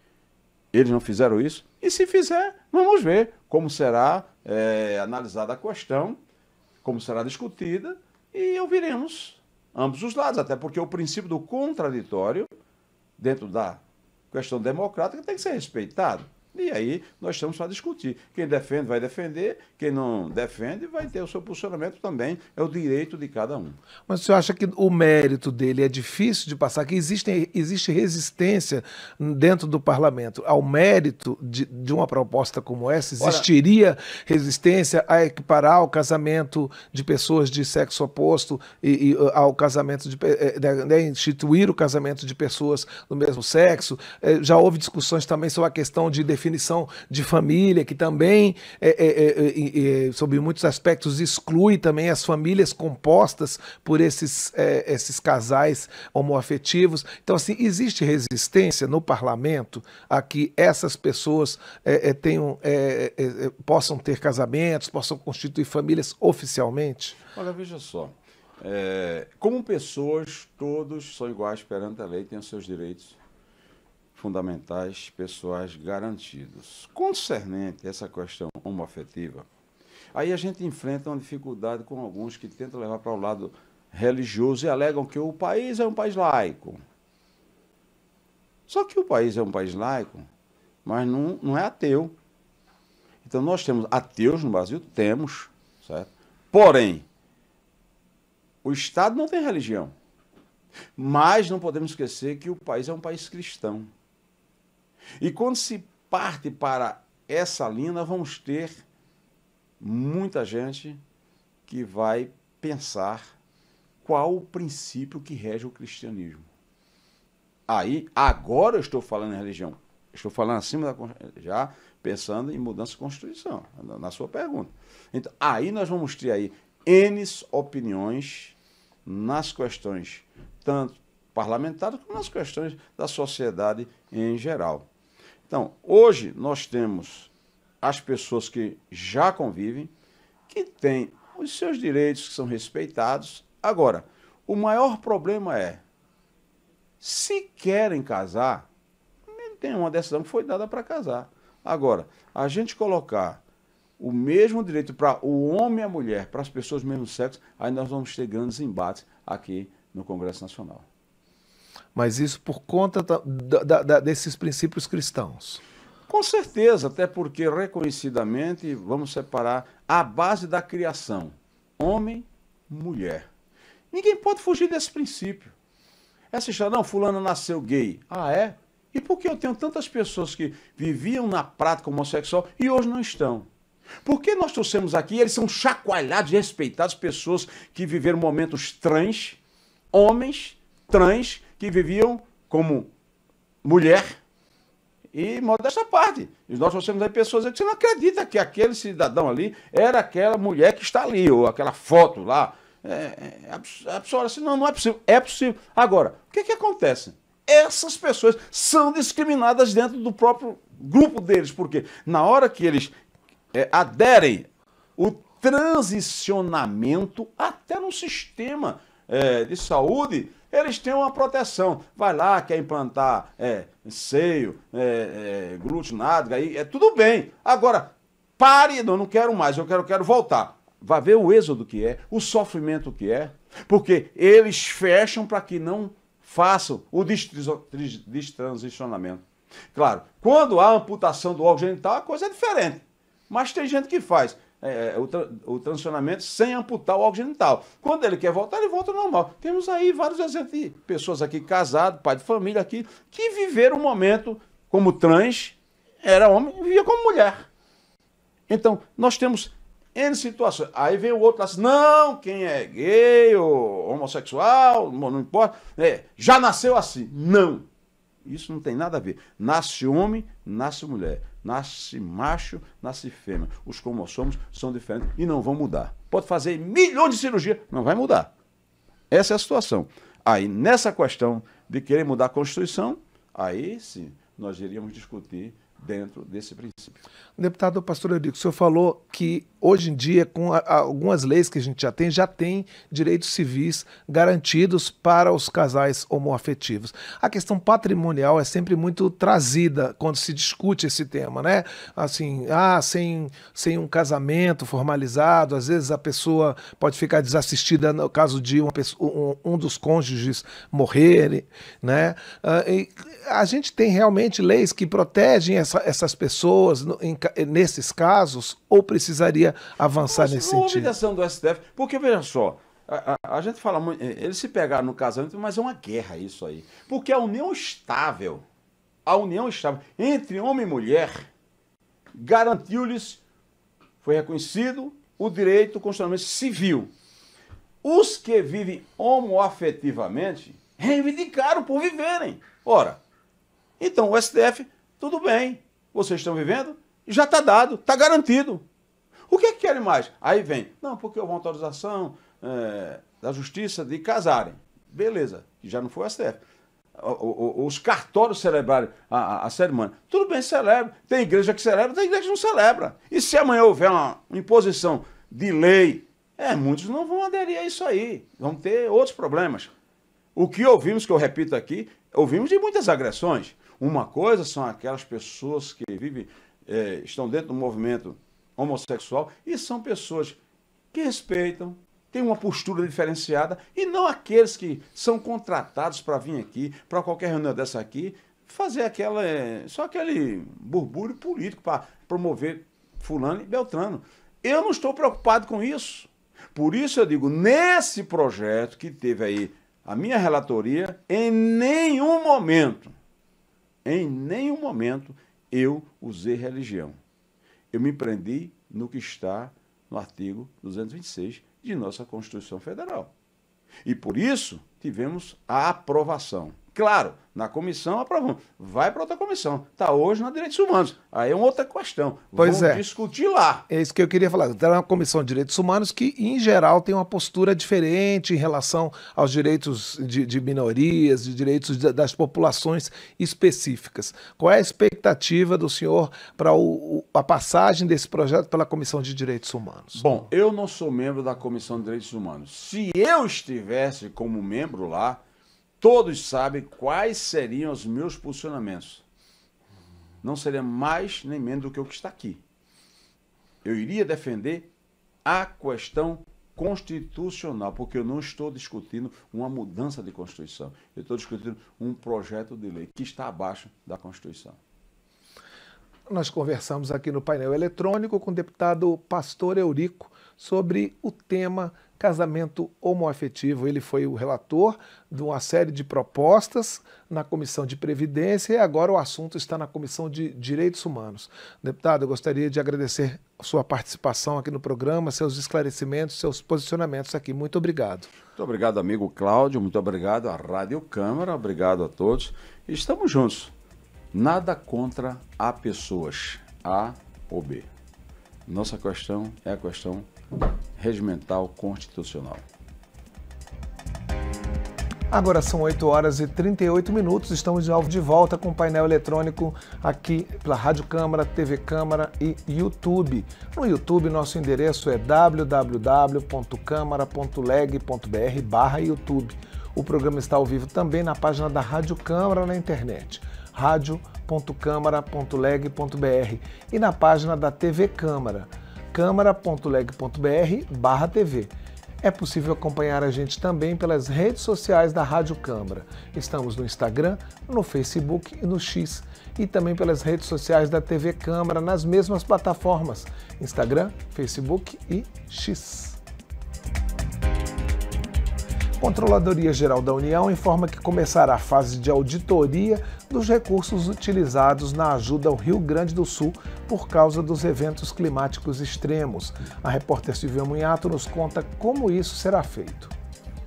eles não fizeram isso, e se fizer, vamos ver como será é, analisada a questão, como será discutida, e ouviremos ambos os lados, até porque o princípio do contraditório, dentro da questão democrática, tem que ser respeitado. E aí nós estamos para discutir. Quem defende vai defender, quem não defende vai ter o seu posicionamento também. É o direito de cada um. Mas você acha que o mérito dele é difícil de passar? Que existe, existe resistência dentro do parlamento ao mérito de, de uma proposta como essa? Existiria Ora, resistência a equiparar o casamento de pessoas de sexo oposto e, e uh, ao casamento de, eh, eh, né, né, instituir o casamento de pessoas do mesmo sexo? Eh, já houve discussões também sobre a questão de definir definição de família, que também, é, é, é, sob muitos aspectos, exclui também as famílias compostas por esses, esses casais homoafetivos. Então, assim, existe resistência no parlamento a que essas pessoas tenham, possam ter casamentos, possam constituir famílias oficialmente? Olha, veja só. É, como pessoas, todos são iguais perante a lei, têm os seus direitos fundamentais pessoais garantidos. Concernente essa questão homoafetiva, aí a gente enfrenta uma dificuldade com alguns que tentam levar para o lado religioso e alegam que o país é um país laico. Só que o país é um país laico, mas não, não é ateu. Então nós temos ateus no Brasil? Temos, certo? Porém, o Estado não tem religião. Mas não podemos esquecer que o país é um país cristão. E quando se parte para essa linha, vamos ter muita gente que vai pensar qual o princípio que rege o cristianismo. Aí, agora eu estou falando em religião. Estou falando acima da já pensando em mudança de constituição, na sua pergunta. Então, aí nós vamos ter aí N opiniões nas questões tanto parlamentares como nas questões da sociedade em geral. Então, hoje nós temos as pessoas que já convivem, que têm os seus direitos que são respeitados. Agora, o maior problema é se querem casar, tem uma decisão que foi dada para casar. Agora, a gente colocar o mesmo direito para o homem e a mulher, para as pessoas do mesmo sexo, aí nós vamos ter grandes embates aqui no Congresso Nacional mas isso por conta da, da, da, desses princípios cristãos. Com certeza, até porque reconhecidamente vamos separar a base da criação: homem, mulher. Ninguém pode fugir desse princípio. Essa é assim, história, não, fulano nasceu gay. Ah, é? E por que eu tenho tantas pessoas que viviam na prática homossexual e hoje não estão? Por que nós trouxemos aqui, eles são chacoalhados e respeitados, pessoas que viveram momentos trans, homens trans, que viviam como mulher e modesta parte. E nós trouxemos aí pessoas que você não acredita que aquele cidadão ali era aquela mulher que está ali, ou aquela foto lá. É, é, a pessoa assim, não, não é possível. É possível. Agora, o que, que acontece? Essas pessoas são discriminadas dentro do próprio grupo deles, porque na hora que eles é, aderem o transicionamento até no sistema é, de saúde eles têm uma proteção. Vai lá, quer implantar é, seio, é, é, glúteo, aí, é tudo bem. Agora, pare, não, não quero mais, eu quero, quero voltar. Vai ver o êxodo que é, o sofrimento que é, porque eles fecham para que não façam o destransicionamento. Claro, quando há amputação do órgão genital, a coisa é diferente. Mas tem gente que faz. É, é, o, tra o, transicionamento sem amputar o órgão genital. Quando ele quer voltar, ele volta normal. Temos aí vários exemplos de pessoas aqui casadas, pai de família aqui, que viveram um momento como trans, era homem e vivia como mulher. Então, nós temos N situações. Aí vem o outro lá assim, não, quem é gay ou homossexual, não importa, é, já nasceu assim. Não. Isso não tem nada a ver. Nasce homem, nasce mulher. Nasce macho, nasce fêmea. Os cromossomos são diferentes e não vão mudar. Pode fazer milhões de cirurgias, não vai mudar. Essa é a situação. Aí, nessa questão de querer mudar a Constituição, aí sim nós iríamos discutir dentro desse princípio. Deputado Pastor Eurico, o senhor falou que hoje em dia, com a, algumas leis que a gente já tem, já tem direitos civis garantidos para os casais homoafetivos. A questão patrimonial é sempre muito trazida quando se discute esse tema, né? Assim, ah, sem, sem um casamento formalizado, às vezes a pessoa pode ficar desassistida no caso de uma pessoa, um, um dos cônjuges morrer, né? Ah, a gente tem realmente leis que protegem essa essa, essas pessoas, em, nesses casos, ou precisaria avançar Mas, nesse sentido? A obrigação do STF, porque veja só, a, a, a, gente fala muito. Eh, eles se pegaram no casamento, mas é uma guerra isso aí. Porque a união estável, a união estável entre homem e mulher, garantiu-lhes, foi reconhecido, o direito constitucionalmente civil. Os que vivem homoafetivamente reivindicaram por viverem. Ora, então o STF tudo bem, vocês estão vivendo? Já está dado, está garantido. O que, é que querem mais? Aí vem, não, porque houve uma autorização é, da justiça de casarem. Beleza, que já não foi a STF. Os cartórios celebrarem a, a, a, cerimônia. Tudo bem, celebra. Tem igreja que celebra, tem igreja que não celebra. E se amanhã houver uma imposição de lei, é, muitos não vão aderir a isso aí. Vão ter outros problemas. O que ouvimos, que eu repito aqui, ouvimos de muitas agressões. Uma coisa são aquelas pessoas que vivem, é, estão dentro do movimento homossexual e são pessoas que respeitam, têm uma postura diferenciada e não aqueles que são contratados para vir aqui, para qualquer reunião dessa aqui, fazer aquela, é, só aquele burburinho político para promover Fulano e Beltrano. Eu não estou preocupado com isso. Por isso eu digo, nesse projeto que teve aí a minha relatoria, em nenhum momento em nenhum momento eu usei religião. Eu me prendi no que está no artigo 226 de nossa Constituição Federal. E por isso tivemos a aprovação. Claro, na comissão aprovamos. Vai para outra comissão. Está hoje na Direitos Humanos. Aí é uma outra questão. Pois Vamos é. discutir lá. É isso que eu queria falar. Está na Comissão de Direitos Humanos que, em geral, tem uma postura diferente em relação aos direitos de, de minorias, de direitos das populações específicas. Qual é a expectativa do senhor para a passagem desse projeto pela Comissão de Direitos Humanos? Bom, eu não sou membro da Comissão de Direitos Humanos. Se eu estivesse como membro lá, todos sabem quais seriam os meus posicionamentos. Não seria mais nem menos do que o que está aqui. Eu iria defender a questão constitucional, porque eu não estou discutindo uma mudança de Constituição. Eu estou discutindo um projeto de lei que está abaixo da Constituição. Nós conversamos aqui no painel eletrônico com o deputado Pastor Eurico, sobre o tema casamento homoafetivo. Ele foi o relator de uma série de propostas na Comissão de Previdência e agora o assunto está na Comissão de Direitos Humanos. Deputado, eu gostaria de agradecer sua participação aqui no programa, seus esclarecimentos, seus posicionamentos aqui. Muito obrigado. Muito obrigado, amigo Cláudio. Muito obrigado à Rádio Câmara. Obrigado a todos. Estamos juntos. Nada contra a pessoas, A ou B. Nossa questão é a questão regimental constitucional. Agora são 8 horas e 38 minutos, estamos de volta com o painel eletrônico aqui pela Rádio Câmara, TV Câmara e YouTube. No YouTube, nosso endereço é www.câmara.leg.br barra YouTube. O programa está ao vivo também na página da Rádio Câmara na internet, rádio.câmara.leg.br e na página da TV Câmara câmara.leg.br TV. É possível acompanhar a gente também pelas redes sociais da Rádio Câmara. Estamos no Instagram, no Facebook e no X. E também pelas redes sociais da TV Câmara nas mesmas plataformas: Instagram, Facebook e X. Controladoria Geral da União informa que começará a fase de auditoria dos recursos utilizados na ajuda ao Rio Grande do Sul por causa dos eventos climáticos extremos. A repórter Silvia Munhato nos conta como isso será feito.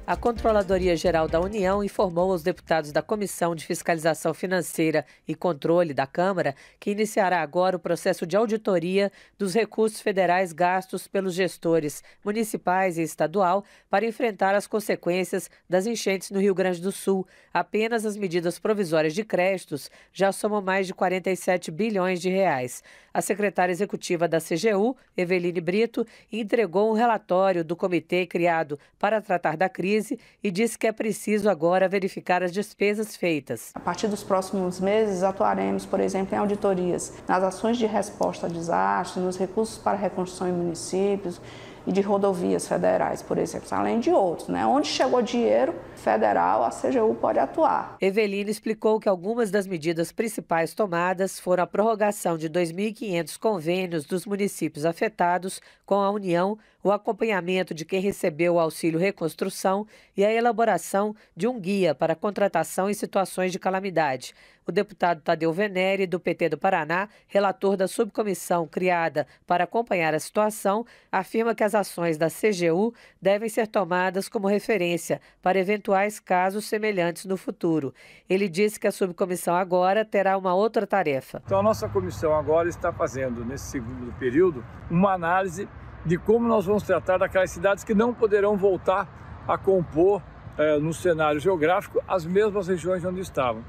A Controladoria Geral da União informou aos deputados da Comissão de Fiscalização Financeira e Controle da Câmara que iniciará agora o processo de auditoria dos recursos federais gastos pelos gestores municipais e estadual para enfrentar as consequências das enchentes no Rio Grande do Sul. Apenas as medidas provisórias de créditos já somam mais de 47 bilhões de reais. A secretária executiva da CGU, Eveline Brito, entregou um relatório do comitê criado para tratar da crise crise e disse que é preciso agora verificar as despesas feitas. A partir dos próximos meses, atuaremos, por exemplo, em auditorias, nas ações de resposta a desastres, nos recursos para reconstrução em municípios, e de rodovias federais, por exemplo, além de outros. Né? Onde chegou dinheiro federal, a CGU pode atuar. Eveline explicou que algumas das medidas principais tomadas foram a prorrogação de 2.500 convênios dos municípios afetados com a União, o acompanhamento de quem recebeu o auxílio reconstrução e a elaboração de um guia para contratação em situações de calamidade o deputado Tadeu Venere, do PT do Paraná, relator da subcomissão criada para acompanhar a situação, afirma que as ações da CGU devem ser tomadas como referência para eventuais casos semelhantes no futuro. Ele disse que a subcomissão agora terá uma outra tarefa. Então, a nossa comissão agora está fazendo, nesse segundo período, uma análise de como nós vamos tratar daquelas cidades que não poderão voltar a compor, eh, no cenário geográfico, as mesmas regiões onde estavam.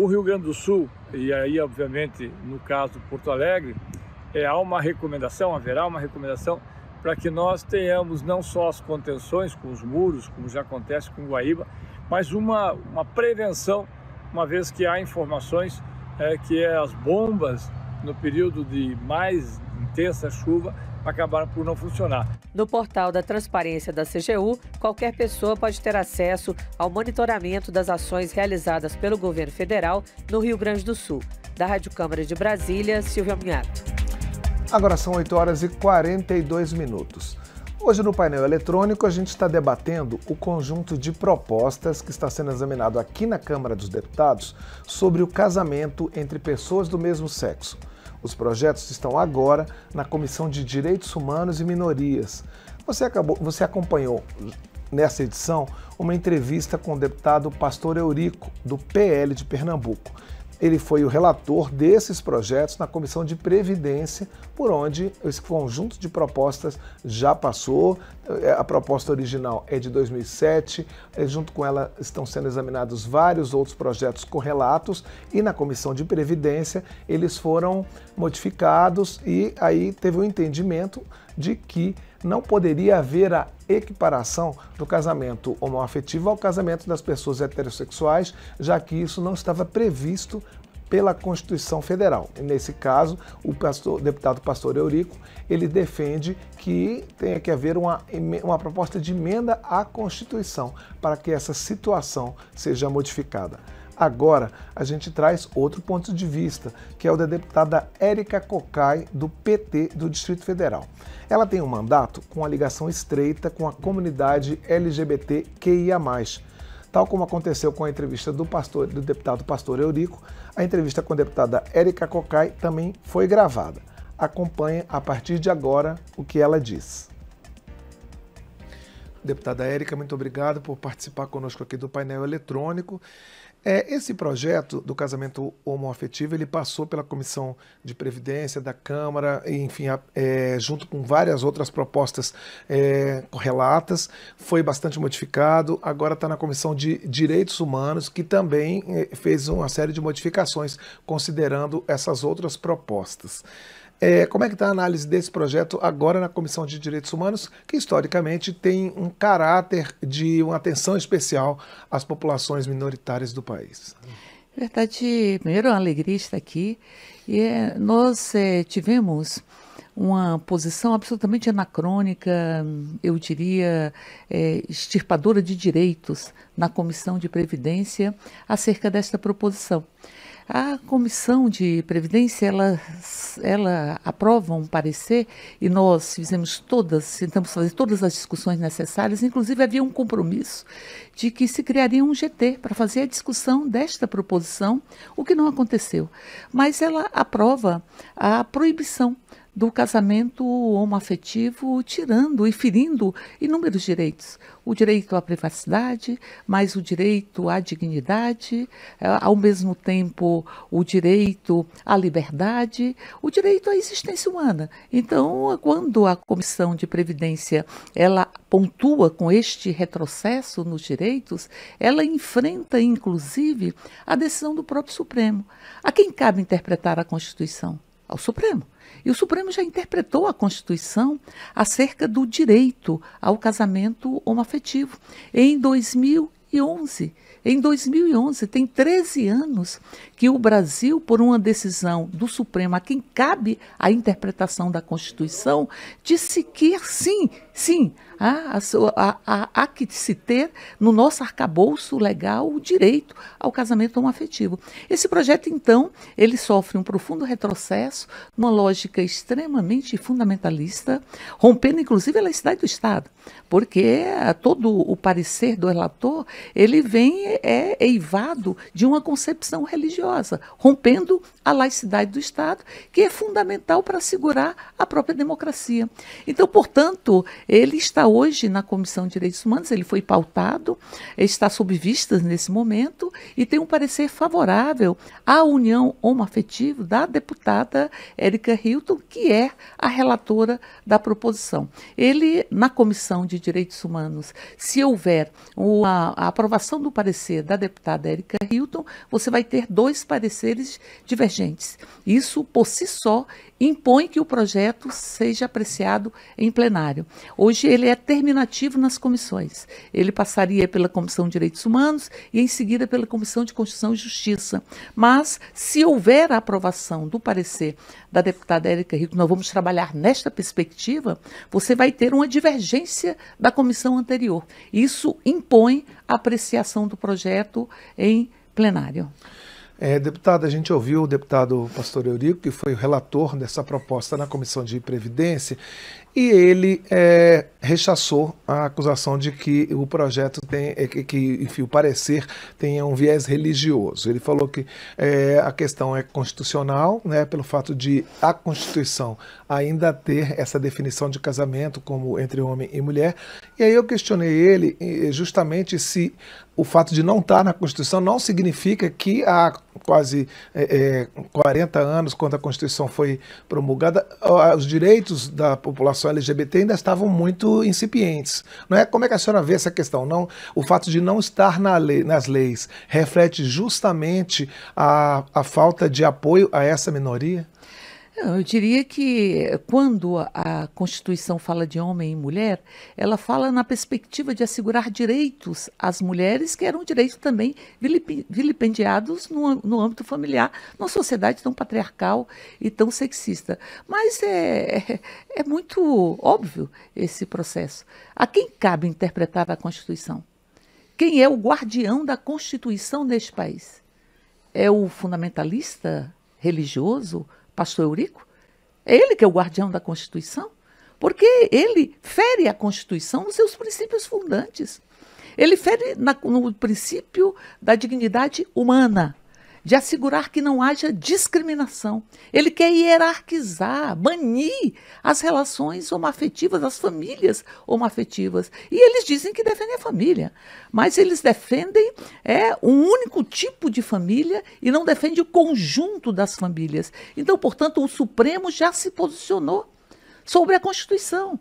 O Rio Grande do Sul, e aí, obviamente, no caso Porto Alegre, é, há uma recomendação, haverá uma recomendação para que nós tenhamos não só as contenções com os muros, como já acontece com Guaíba, mas uma, uma prevenção, uma vez que há informações é, que é as bombas, no período de mais intensa chuva, acabaram por não funcionar. No portal da transparência da CGU, qualquer pessoa pode ter acesso ao monitoramento das ações realizadas pelo governo federal no Rio Grande do Sul. Da Rádio Câmara de Brasília, Silvia Minhato. Agora são 8 horas e 42 minutos. Hoje no painel eletrônico a gente está debatendo o conjunto de propostas que está sendo examinado aqui na Câmara dos Deputados sobre o casamento entre pessoas do mesmo sexo. Os projetos estão agora na Comissão de Direitos Humanos e Minorias. Você, acabou, você acompanhou nessa edição uma entrevista com o deputado Pastor Eurico, do PL de Pernambuco ele foi o relator desses projetos na Comissão de Previdência, por onde esse conjunto de propostas já passou. É, a proposta original é de 2007, é, junto com ela estão sendo examinados vários outros projetos correlatos e na Comissão de Previdência eles foram modificados e aí teve o um entendimento de que não poderia haver a equiparação do casamento homoafetivo ao casamento das pessoas heterossexuais, já que isso não estava previsto pela Constituição Federal. Nesse caso, o, pastor, o deputado Pastor Eurico, ele defende que tenha que haver uma, uma proposta de emenda à Constituição para que essa situação seja modificada. Agora, a gente traz outro ponto de vista, que é o da deputada Érica Cocai, do PT do Distrito Federal. Ela tem um mandato com a ligação estreita com a comunidade LGBTQIA+. Tal como aconteceu com a entrevista do, pastor, do deputado Pastor Eurico, a entrevista com a deputada Érica Cocai também foi gravada. Acompanhe a partir de agora o que ela diz. Deputada Érica, muito obrigado por participar conosco aqui do painel eletrônico. É, esse projeto do casamento homoafetivo ele passou pela comissão de previdência da Câmara, enfim, a, é, junto com várias outras propostas é, correlatas, foi bastante modificado. Agora está na comissão de direitos humanos que também é, fez uma série de modificações considerando essas outras propostas. É, como é que está a análise desse projeto agora na Comissão de Direitos Humanos, que historicamente tem um caráter de uma atenção especial às populações minoritárias do país? Verdade, primeiro é uma alegria estar aqui. E é, nós é, tivemos uma posição absolutamente anacrônica, eu diria, é, extirpadora de direitos na Comissão de Previdência acerca desta proposição. A comissão de previdência ela, ela aprova um parecer e nós fizemos todas, tentamos fazer todas as discussões necessárias. Inclusive havia um compromisso de que se criaria um GT para fazer a discussão desta proposição, o que não aconteceu. Mas ela aprova a proibição do casamento homoafetivo, tirando e ferindo inúmeros direitos. O direito à privacidade, mas o direito à dignidade, eh, ao mesmo tempo o direito à liberdade, o direito à existência humana. Então, quando a Comissão de Previdência ela pontua com este retrocesso nos direitos, ela enfrenta inclusive a decisão do próprio Supremo. A quem cabe interpretar a Constituição? ao Supremo. E o Supremo já interpretou a Constituição acerca do direito ao casamento homoafetivo em 2011. Em 2011, tem 13 anos que o Brasil, por uma decisão do Supremo, a quem cabe a interpretação da Constituição, disse que sim, sim, a, a, a, a que se ter no nosso arcabouço legal o direito ao casamento homoafetivo. Esse projeto, então, ele sofre um profundo retrocesso numa lógica extremamente fundamentalista, rompendo inclusive a laicidade do Estado, porque eh, todo o parecer do relator ele vem é eivado de uma concepção religiosa, rompendo a laicidade do Estado, que é fundamental para assegurar a própria democracia. Então, portanto, ele está hoje na Comissão de Direitos Humanos, ele foi pautado, está sob vistas nesse momento e tem um parecer favorável à união homoafetiva da deputada Érica Hilton, que é a relatora da proposição. Ele, na Comissão de Direitos Humanos, se houver uma, a aprovação do parecer da deputada Érica Hilton, você vai ter dois pareceres divergentes. Isso, por si só, impõe que o projeto seja apreciado em plenário. Hoje ele é terminativo nas comissões. Ele passaria pela Comissão de Direitos Humanos e em seguida pela Comissão de Constituição e Justiça. Mas se houver a aprovação do parecer da deputada Érica Rico, nós vamos trabalhar nesta perspectiva, você vai ter uma divergência da comissão anterior. Isso impõe a apreciação do projeto em plenário. É, deputado, a gente ouviu o deputado Pastor Eurico, que foi o relator dessa proposta na Comissão de Previdência, e ele é, rechaçou a acusação de que o projeto tem, é, que, que enfim, o parecer tenha um viés religioso. Ele falou que é, a questão é constitucional, né, pelo fato de a Constituição ainda ter essa definição de casamento como entre homem e mulher. E aí eu questionei ele justamente se o fato de não estar tá na Constituição não significa que há quase é, 40 é, anos, quando a Constituição foi promulgada, os direitos da população população LGBT ainda estavam muito incipientes. Não é? Como é que a senhora vê essa questão? Não, o fato de não estar na lei, nas leis reflete justamente a, a falta de apoio a essa minoria? Não, eu diria que quando a Constituição fala de homem e mulher, ela fala na perspectiva de assegurar direitos às mulheres, que eram direitos também vilipendiados no, no âmbito familiar, numa sociedade tão patriarcal e tão sexista. Mas é, é, é muito óbvio esse processo. A quem cabe interpretar a Constituição? Quem é o guardião da Constituição neste país? É o fundamentalista religioso? pastor Eurico. É ele que é o guardião da Constituição, porque ele fere a Constituição nos seus princípios fundantes. Ele fere na, no princípio da dignidade humana de assegurar que não haja discriminação. Ele quer hierarquizar, banir as relações homoafetivas, as famílias homoafetivas. E eles dizem que defendem a família, mas eles defendem é, um único tipo de família e não defendem o conjunto das famílias. Então, portanto, o Supremo já se posicionou sobre a Constituição.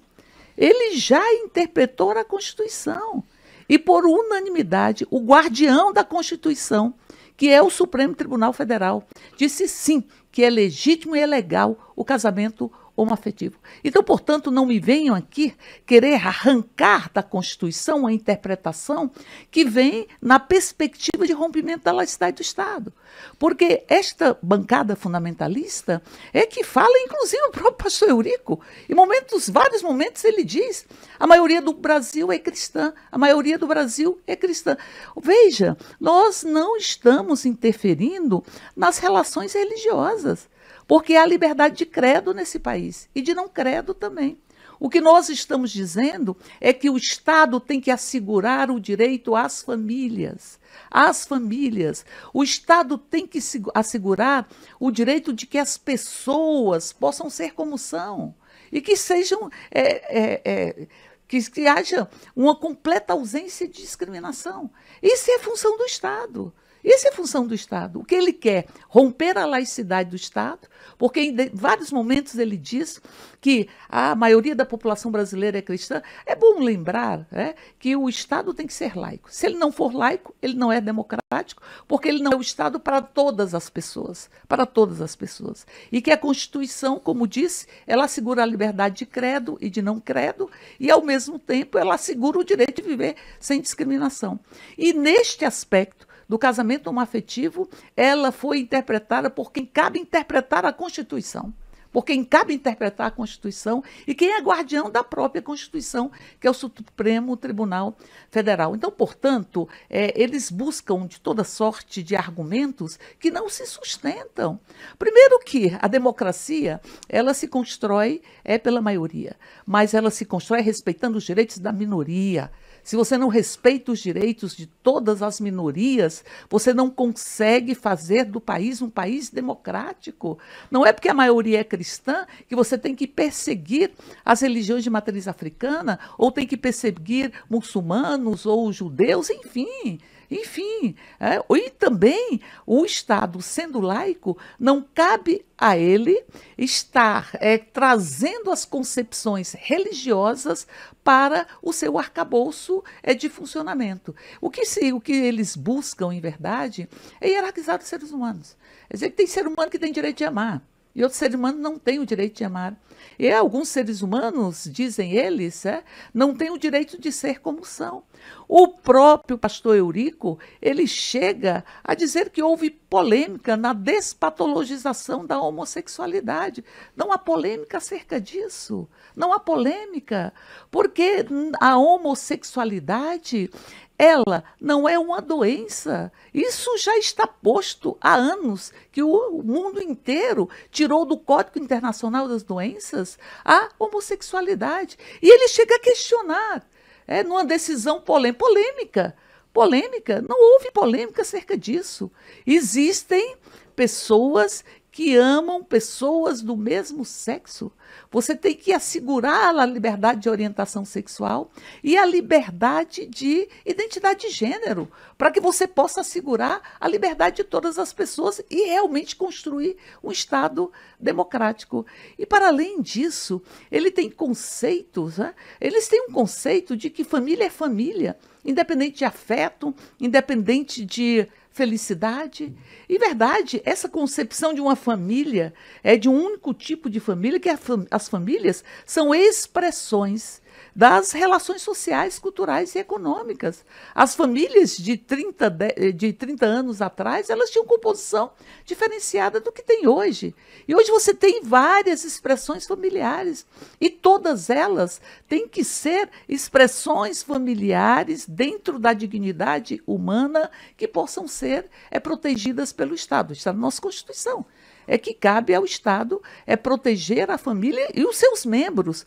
Ele já interpretou a Constituição. E, por unanimidade, o guardião da Constituição que é o Supremo Tribunal Federal. Disse sim que é legítimo e é legal o casamento homoafetivo. Então, portanto, não me venham aqui querer arrancar da Constituição a interpretação que vem na perspectiva de rompimento da laicidade do Estado. Porque esta bancada fundamentalista é que fala, inclusive, o próprio pastor Eurico. Em momentos, vários momentos, ele diz: a maioria do Brasil é cristã, a maioria do Brasil é cristã. Veja, nós não estamos interferindo nas relações religiosas. Porque há liberdade de credo nesse país e de não credo também. O que nós estamos dizendo é que o Estado tem que assegurar o direito às famílias. Às famílias. O Estado tem que assegurar o direito de que as pessoas possam ser como são. E que sejam. É, é, é, que, que haja uma completa ausência de discriminação. Isso é função do Estado. Isso é função do Estado. O que ele quer? Romper a laicidade do Estado, porque em vários momentos ele diz que a maioria da população brasileira é cristã. É bom lembrar né, que o Estado tem que ser laico. Se ele não for laico, ele não é democrático, porque ele não é o Estado para todas as pessoas. Para todas as pessoas. E que a Constituição, como disse, ela assegura a liberdade de credo e de não credo, e ao mesmo tempo ela assegura o direito de viver sem discriminação. E neste aspecto, do casamento homoafetivo, ela foi interpretada por quem cabe interpretar a Constituição. Por quem cabe interpretar a Constituição e quem é guardião da própria Constituição, que é o Supremo Tribunal Federal. Então, portanto, é, eles buscam de toda sorte de argumentos que não se sustentam. Primeiro que a democracia ela se constrói é pela maioria, mas ela se constrói respeitando os direitos da minoria se você não respeita os direitos de todas as minorias, você não consegue fazer do país um país democrático. Não é porque a maioria é cristã que você tem que perseguir as religiões de matriz africana, ou tem que perseguir muçulmanos ou judeus, enfim. Enfim, é, e também o Estado, sendo laico, não cabe a ele estar é, trazendo as concepções religiosas para o seu arcabouço é, de funcionamento. O que, se, o que eles buscam, em verdade, é hierarquizar os seres humanos. Quer dizer, que tem ser humano que tem direito de amar. E outro ser humano não tem o direito de amar. E alguns seres humanos, dizem eles, é, não têm o direito de ser como são. O próprio pastor Eurico, ele chega a dizer que houve polêmica na despatologização da homossexualidade. Não há polêmica acerca disso. Não há polêmica, porque a homossexualidade ela não é uma doença. Isso já está posto há anos que o mundo inteiro tirou do Código Internacional das Doenças a homossexualidade. E ele chega a questionar, é, numa decisão polêmica. Polêmica, não houve polêmica acerca disso. Existem pessoas que amam pessoas do mesmo sexo. Você tem que assegurar a liberdade de orientação sexual e a liberdade de identidade de gênero, para que você possa assegurar a liberdade de todas as pessoas e realmente construir um Estado democrático. E, para além disso, ele tem conceitos, né? eles têm um conceito de que família é família, independente de afeto, independente de felicidade. E verdade, essa concepção de uma família é de um único tipo de família, que é as famílias são expressões das relações sociais, culturais e econômicas. As famílias de 30, de 30 anos atrás, elas tinham composição diferenciada do que tem hoje. E hoje você tem várias expressões familiares e todas elas têm que ser expressões familiares dentro da dignidade humana que possam ser é, protegidas pelo Estado. Está na nossa Constituição é que cabe ao Estado é proteger a família e os seus membros,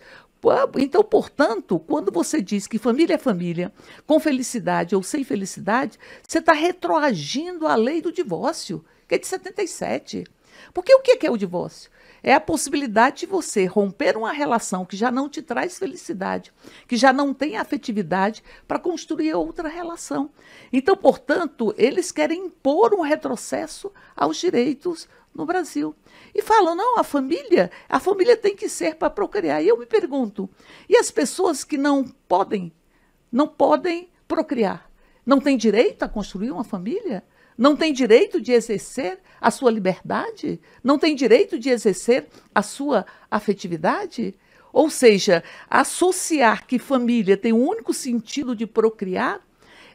então, portanto, quando você diz que família é família, com felicidade ou sem felicidade, você está retroagindo à lei do divórcio, que é de 77. Porque o que é o divórcio? É a possibilidade de você romper uma relação que já não te traz felicidade, que já não tem afetividade, para construir outra relação. Então, portanto, eles querem impor um retrocesso aos direitos no Brasil. E falam, não, a família, a família tem que ser para procriar. E eu me pergunto, e as pessoas que não podem, não podem procriar, não têm direito a construir uma família? Não têm direito de exercer a sua liberdade? Não têm direito de exercer a sua afetividade? Ou seja, associar que família tem um único sentido de procriar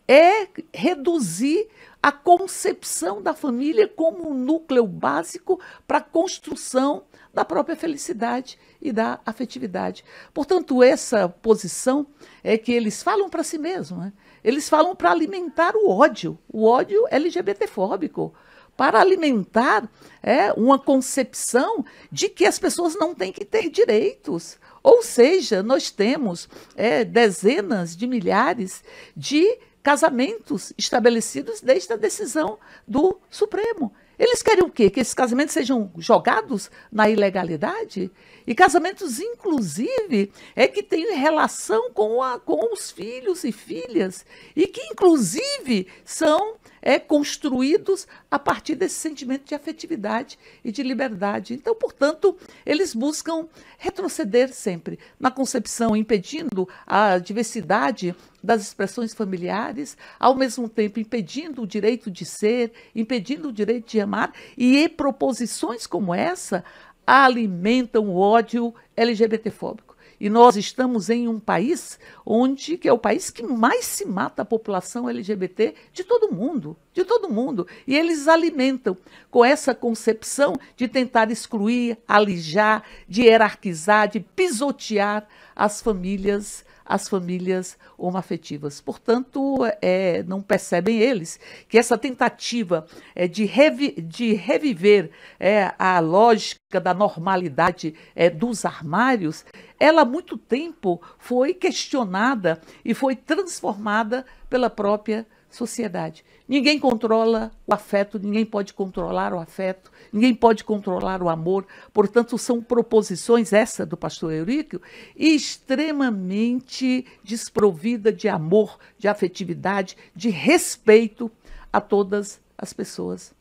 é reduzir a concepção da família como um núcleo básico para a construção da própria felicidade e da afetividade. Portanto, essa posição é que eles falam para si mesmos, né? eles falam para alimentar o ódio, o ódio LGBTfóbico, para alimentar é, uma concepção de que as pessoas não têm que ter direitos. Ou seja, nós temos é, dezenas de milhares de casamentos estabelecidos desde a decisão do Supremo. Eles querem o quê? Que esses casamentos sejam jogados na ilegalidade? E casamentos, inclusive, é que têm relação com, a, com os filhos e filhas, e que, inclusive, são é, construídos a partir desse sentimento de afetividade e de liberdade. Então, portanto, eles buscam retroceder sempre na concepção, impedindo a diversidade das expressões familiares, ao mesmo tempo impedindo o direito de ser, impedindo o direito de amar, e proposições como essa alimentam o ódio LGBTfóbico. E nós estamos em um país onde que é o país que mais se mata a população LGBT de todo mundo, de todo mundo. E eles alimentam com essa concepção de tentar excluir, alijar, de hierarquizar, de pisotear as famílias as famílias homoafetivas. Portanto, é, não percebem eles que essa tentativa é, de, revi de reviver é, a lógica da normalidade é, dos armários, ela há muito tempo foi questionada e foi transformada pela própria sociedade. Ninguém controla o afeto, ninguém pode controlar o afeto, ninguém pode controlar o amor. Portanto, são proposições, essa do pastor Euríquio, extremamente desprovida de amor, de afetividade, de respeito a todas as pessoas.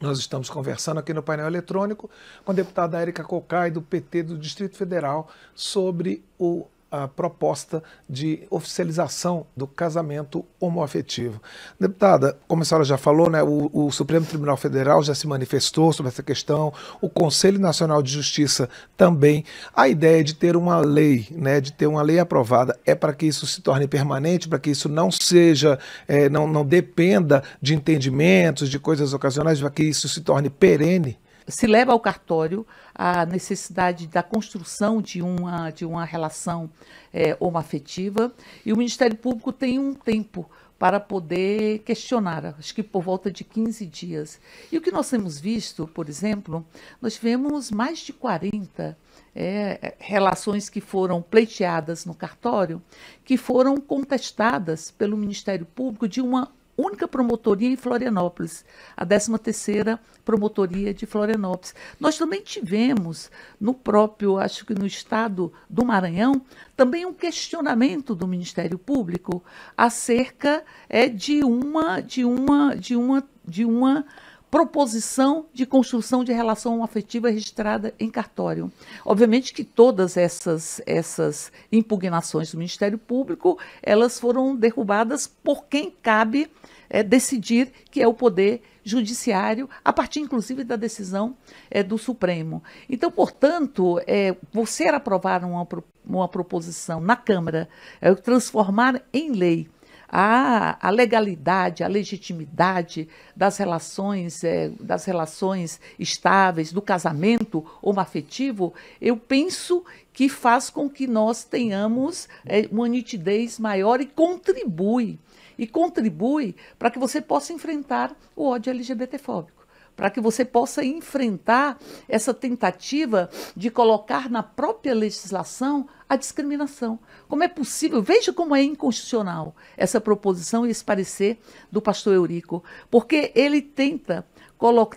Nós estamos conversando aqui no painel eletrônico com a deputada Érica Cocai, do PT do Distrito Federal, sobre o a proposta de oficialização do casamento homoafetivo. Deputada, como a senhora já falou, né, o, o, Supremo Tribunal Federal já se manifestou sobre essa questão, o Conselho Nacional de Justiça também. A ideia de ter uma lei, né, de ter uma lei aprovada, é para que isso se torne permanente, para que isso não seja, é, não, não dependa de entendimentos, de coisas ocasionais, para que isso se torne perene? se leva ao cartório a necessidade da construção de uma, de uma relação é, homoafetiva e o Ministério Público tem um tempo para poder questionar, acho que por volta de 15 dias. E o que nós temos visto, por exemplo, nós tivemos mais de 40 é, relações que foram pleiteadas no cartório, que foram contestadas pelo Ministério Público de uma única promotoria em Florianópolis, a 13ª promotoria de Florianópolis. Nós também tivemos no próprio, acho que no estado do Maranhão, também um questionamento do Ministério Público acerca é de uma de uma de uma de uma proposição de construção de relação afetiva registrada em cartório. Obviamente que todas essas, essas impugnações do Ministério Público, elas foram derrubadas por quem cabe é, decidir, que é o poder judiciário, a partir inclusive da decisão é, do Supremo. Então, portanto, é, você aprovar uma, uma proposição na Câmara, é, transformar em lei a, a legalidade, a legitimidade das relações, é, das relações estáveis, do casamento homoafetivo, eu penso que faz com que nós tenhamos é, uma nitidez maior e contribui. E contribui para que você possa enfrentar o ódio LGBTfóbico para que você possa enfrentar essa tentativa de colocar na própria legislação a discriminação. Como é possível? Veja como é inconstitucional essa proposição e esse parecer do pastor Eurico, porque ele tenta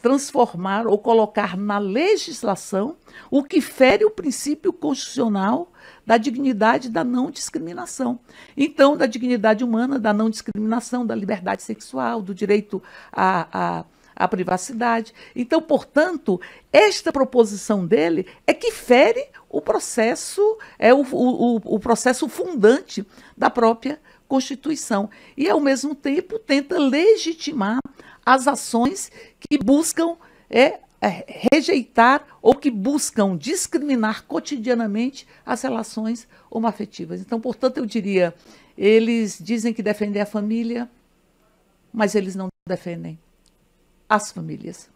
transformar ou colocar na legislação o que fere o princípio constitucional da dignidade da não discriminação. Então, da dignidade humana, da não discriminação, da liberdade sexual, do direito à, à a privacidade. Então, portanto, esta proposição dele é que fere o processo, é o, o, o processo fundante da própria Constituição. E, ao mesmo tempo, tenta legitimar as ações que buscam é, é, rejeitar ou que buscam discriminar cotidianamente as relações homoafetivas. Então, portanto, eu diria, eles dizem que defendem a família, mas eles não defendem as famílias.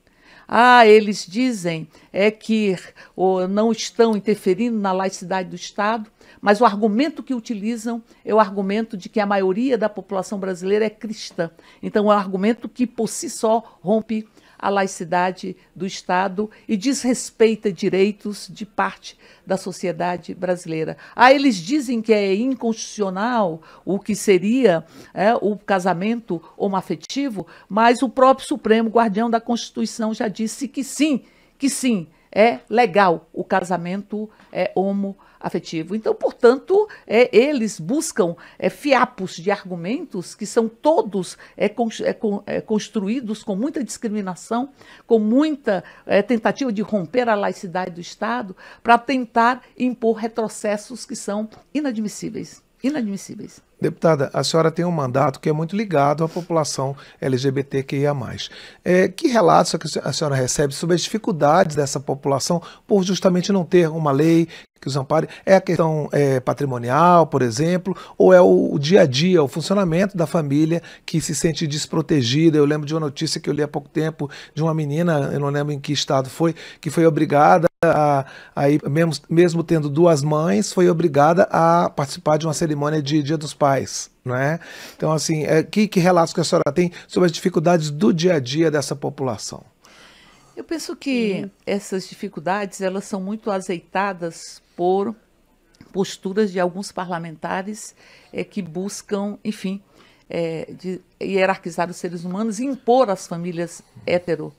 Ah, eles dizem é que ou não estão interferindo na laicidade do Estado, mas o argumento que utilizam é o argumento de que a maioria da população brasileira é cristã. Então, é um argumento que por si só rompe a laicidade do Estado e desrespeita direitos de parte da sociedade brasileira. Ah, eles dizem que é inconstitucional o que seria é, o casamento homoafetivo, mas o próprio Supremo Guardião da Constituição já disse que sim, que sim, é legal o casamento é, homoafetivo afetivo. Então, portanto, é, eles buscam é, fiapos de argumentos que são todos é, con é, con é, construídos com muita discriminação, com muita é, tentativa de romper a laicidade do Estado, para tentar impor retrocessos que são inadmissíveis inadmissíveis. Deputada, a senhora tem um mandato que é muito ligado à população LGBTQIA. É, que relatos é a senhora recebe sobre as dificuldades dessa população por justamente não ter uma lei que os ampare? É a questão é, patrimonial, por exemplo, ou é o, o, dia a dia, o funcionamento da família que se sente desprotegida? Eu lembro de uma notícia que eu li há pouco tempo de uma menina, eu não lembro em que estado foi, que foi obrigada a, a mesmo, mesmo tendo duas mães, foi obrigada a participar de uma cerimônia de Dia dos Pais. Né? Então, assim, é, que, que relato que a senhora tem sobre as dificuldades do dia a dia dessa população? Eu penso que essas dificuldades elas são muito azeitadas por posturas de alguns parlamentares é, que buscam, enfim, é, de hierarquizar os seres humanos e impor às famílias hetero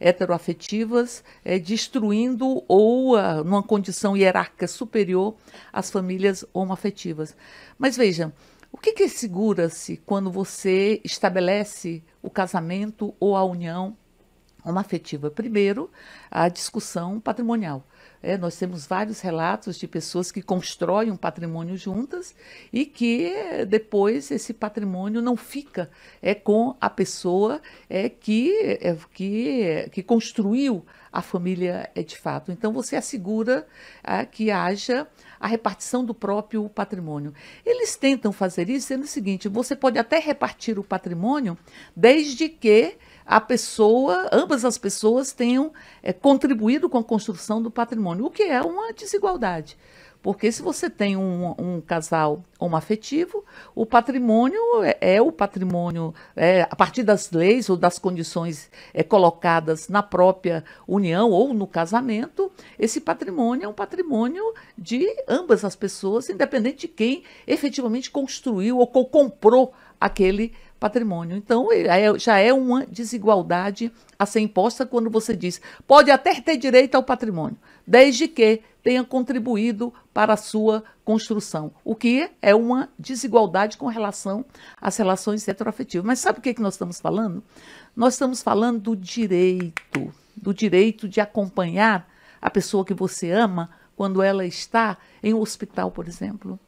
heteroafetivas, é, destruindo ou ah, numa condição hierárquica superior as famílias homoafetivas. Mas vejam, o que, que segura-se quando você estabelece o casamento ou a união homoafetiva? Primeiro, a discussão patrimonial. É, nós temos vários relatos de pessoas que constroem um patrimônio juntas e que eh, depois esse patrimônio não fica é com a pessoa é, que, é, que, que construiu a família é de fato. Então você assegura é, que haja a repartição do próprio patrimônio. Eles tentam fazer isso sendo o seguinte: você pode até repartir o patrimônio desde que a pessoa, ambas as pessoas tenham é, contribuído com a construção do patrimônio, o que é uma desigualdade. Porque se você tem um, um casal homoafetivo, o patrimônio é, é o patrimônio, é, a partir das leis ou das condições é, colocadas na própria união ou no casamento, esse patrimônio é um patrimônio de ambas as pessoas, independente de quem efetivamente construiu ou comprou aquele patrimônio patrimônio. Então, é, já é uma desigualdade a ser imposta quando você diz pode até ter direito ao patrimônio, desde que tenha contribuído para a sua construção, o que é uma desigualdade com relação às relações heteroafetivas. Mas sabe o que, é que nós estamos falando? Nós estamos falando do direito, do direito de acompanhar a pessoa que você ama quando ela está em um hospital, por exemplo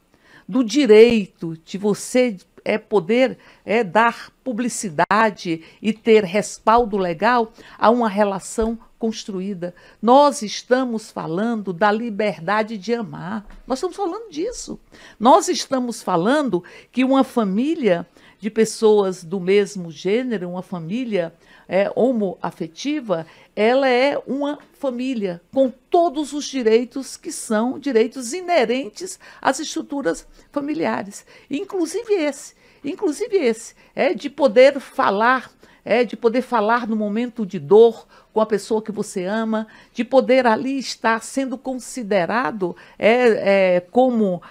do direito de você é poder é dar publicidade e ter respaldo legal a uma relação construída. Nós estamos falando da liberdade de amar. Nós estamos falando disso. Nós estamos falando que uma família de pessoas do mesmo gênero, uma família é, homoafetiva, ela é uma família com todos os direitos que são direitos inerentes às estruturas familiares, inclusive esse, inclusive esse, é de poder falar é de poder falar no momento de dor com a pessoa que você ama, de poder ali estar sendo considerado é, é como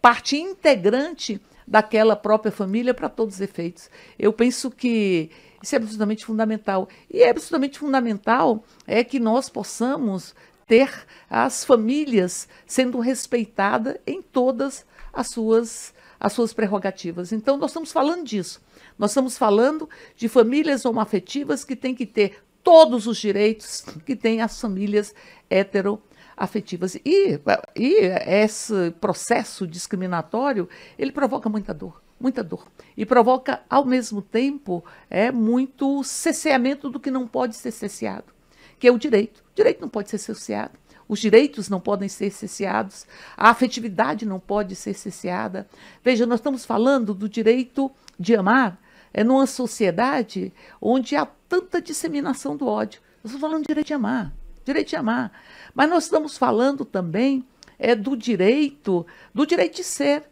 parte integrante daquela própria família para todos os efeitos. Eu penso que isso é absolutamente fundamental. E é absolutamente fundamental é que nós possamos ter as famílias sendo respeitadas em todas as suas as suas prerrogativas. Então nós estamos falando disso. Nós estamos falando de famílias homoafetivas que têm que ter todos os direitos que têm as famílias heteroafetivas afetivas. E, e esse processo discriminatório, ele provoca muita dor muita dor e provoca ao mesmo tempo é muito cesseamento do que não pode ser cesseado, que é o direito. O direito não pode ser cesseado. Os direitos não podem ser cesseados, a afetividade não pode ser cesseada. Veja, nós estamos falando do direito de amar é numa sociedade onde há tanta disseminação do ódio. Nós estamos falando do direito de amar direito de amar. Mas nós estamos falando também é do direito, do direito de ser,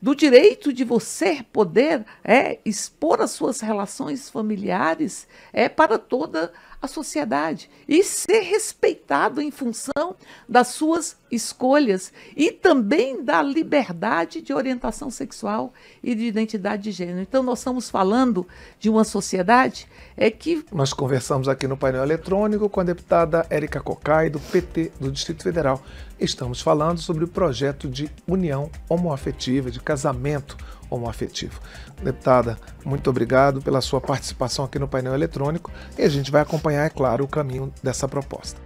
do direito de você poder é, expor as suas relações familiares é para toda a sociedade e ser respeitado em função das suas escolhas e também da liberdade de orientação sexual e de identidade de gênero. Então nós estamos falando de uma sociedade é que nós conversamos aqui no painel eletrônico com a deputada Érica Cocai do PT do Distrito Federal. Estamos falando sobre o projeto de união homoafetiva de casamento homoafetivo. Deputada, muito obrigado pela sua participação aqui no painel eletrônico e a gente vai acompanhar, é claro, o caminho dessa proposta.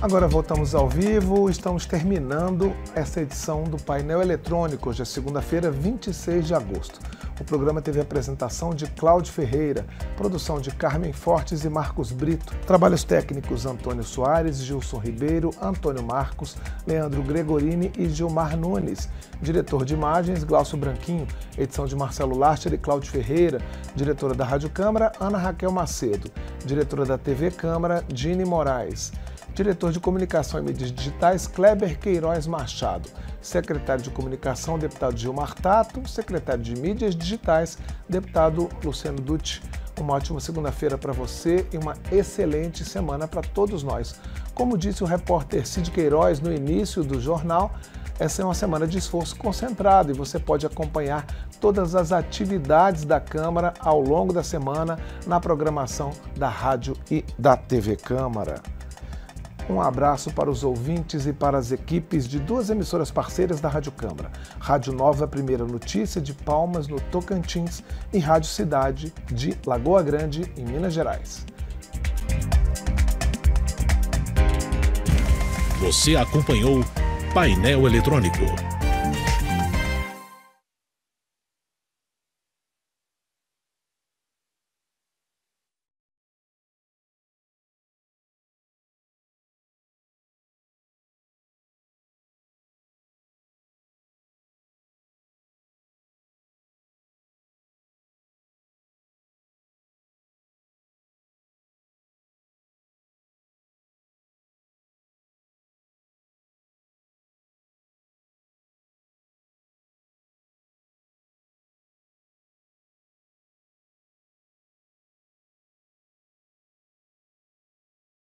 Agora voltamos ao vivo, estamos terminando essa edição do painel eletrônico, hoje é segunda-feira, 26 de agosto. O programa teve a apresentação de Cláudio Ferreira, produção de Carmen Fortes e Marcos Brito, trabalhos técnicos Antônio Soares, Gilson Ribeiro, Antônio Marcos, Leandro Gregorini e Gilmar Nunes, diretor de imagens Glaucio Branquinho, edição de Marcelo Laster e Cláudio Ferreira, diretora da Rádio Câmara Ana Raquel Macedo, diretora da TV Câmara Dini Moraes diretor de Comunicação e Mídias Digitais, Kleber Queiroz Machado, secretário de Comunicação, deputado Gilmar Tato, secretário de Mídias Digitais, deputado Luciano Dutti. Uma ótima segunda-feira para você e uma excelente semana para todos nós. Como disse o repórter Cid Queiroz no início do jornal, essa é uma semana de esforço concentrado e você pode acompanhar todas as atividades da Câmara ao longo da semana na programação da rádio e da TV Câmara. Um abraço para os ouvintes e para as equipes de duas emissoras parceiras da Rádio Câmara. Rádio Nova Primeira Notícia de Palmas, no Tocantins, e Rádio Cidade de Lagoa Grande, em Minas Gerais. Você acompanhou Painel Eletrônico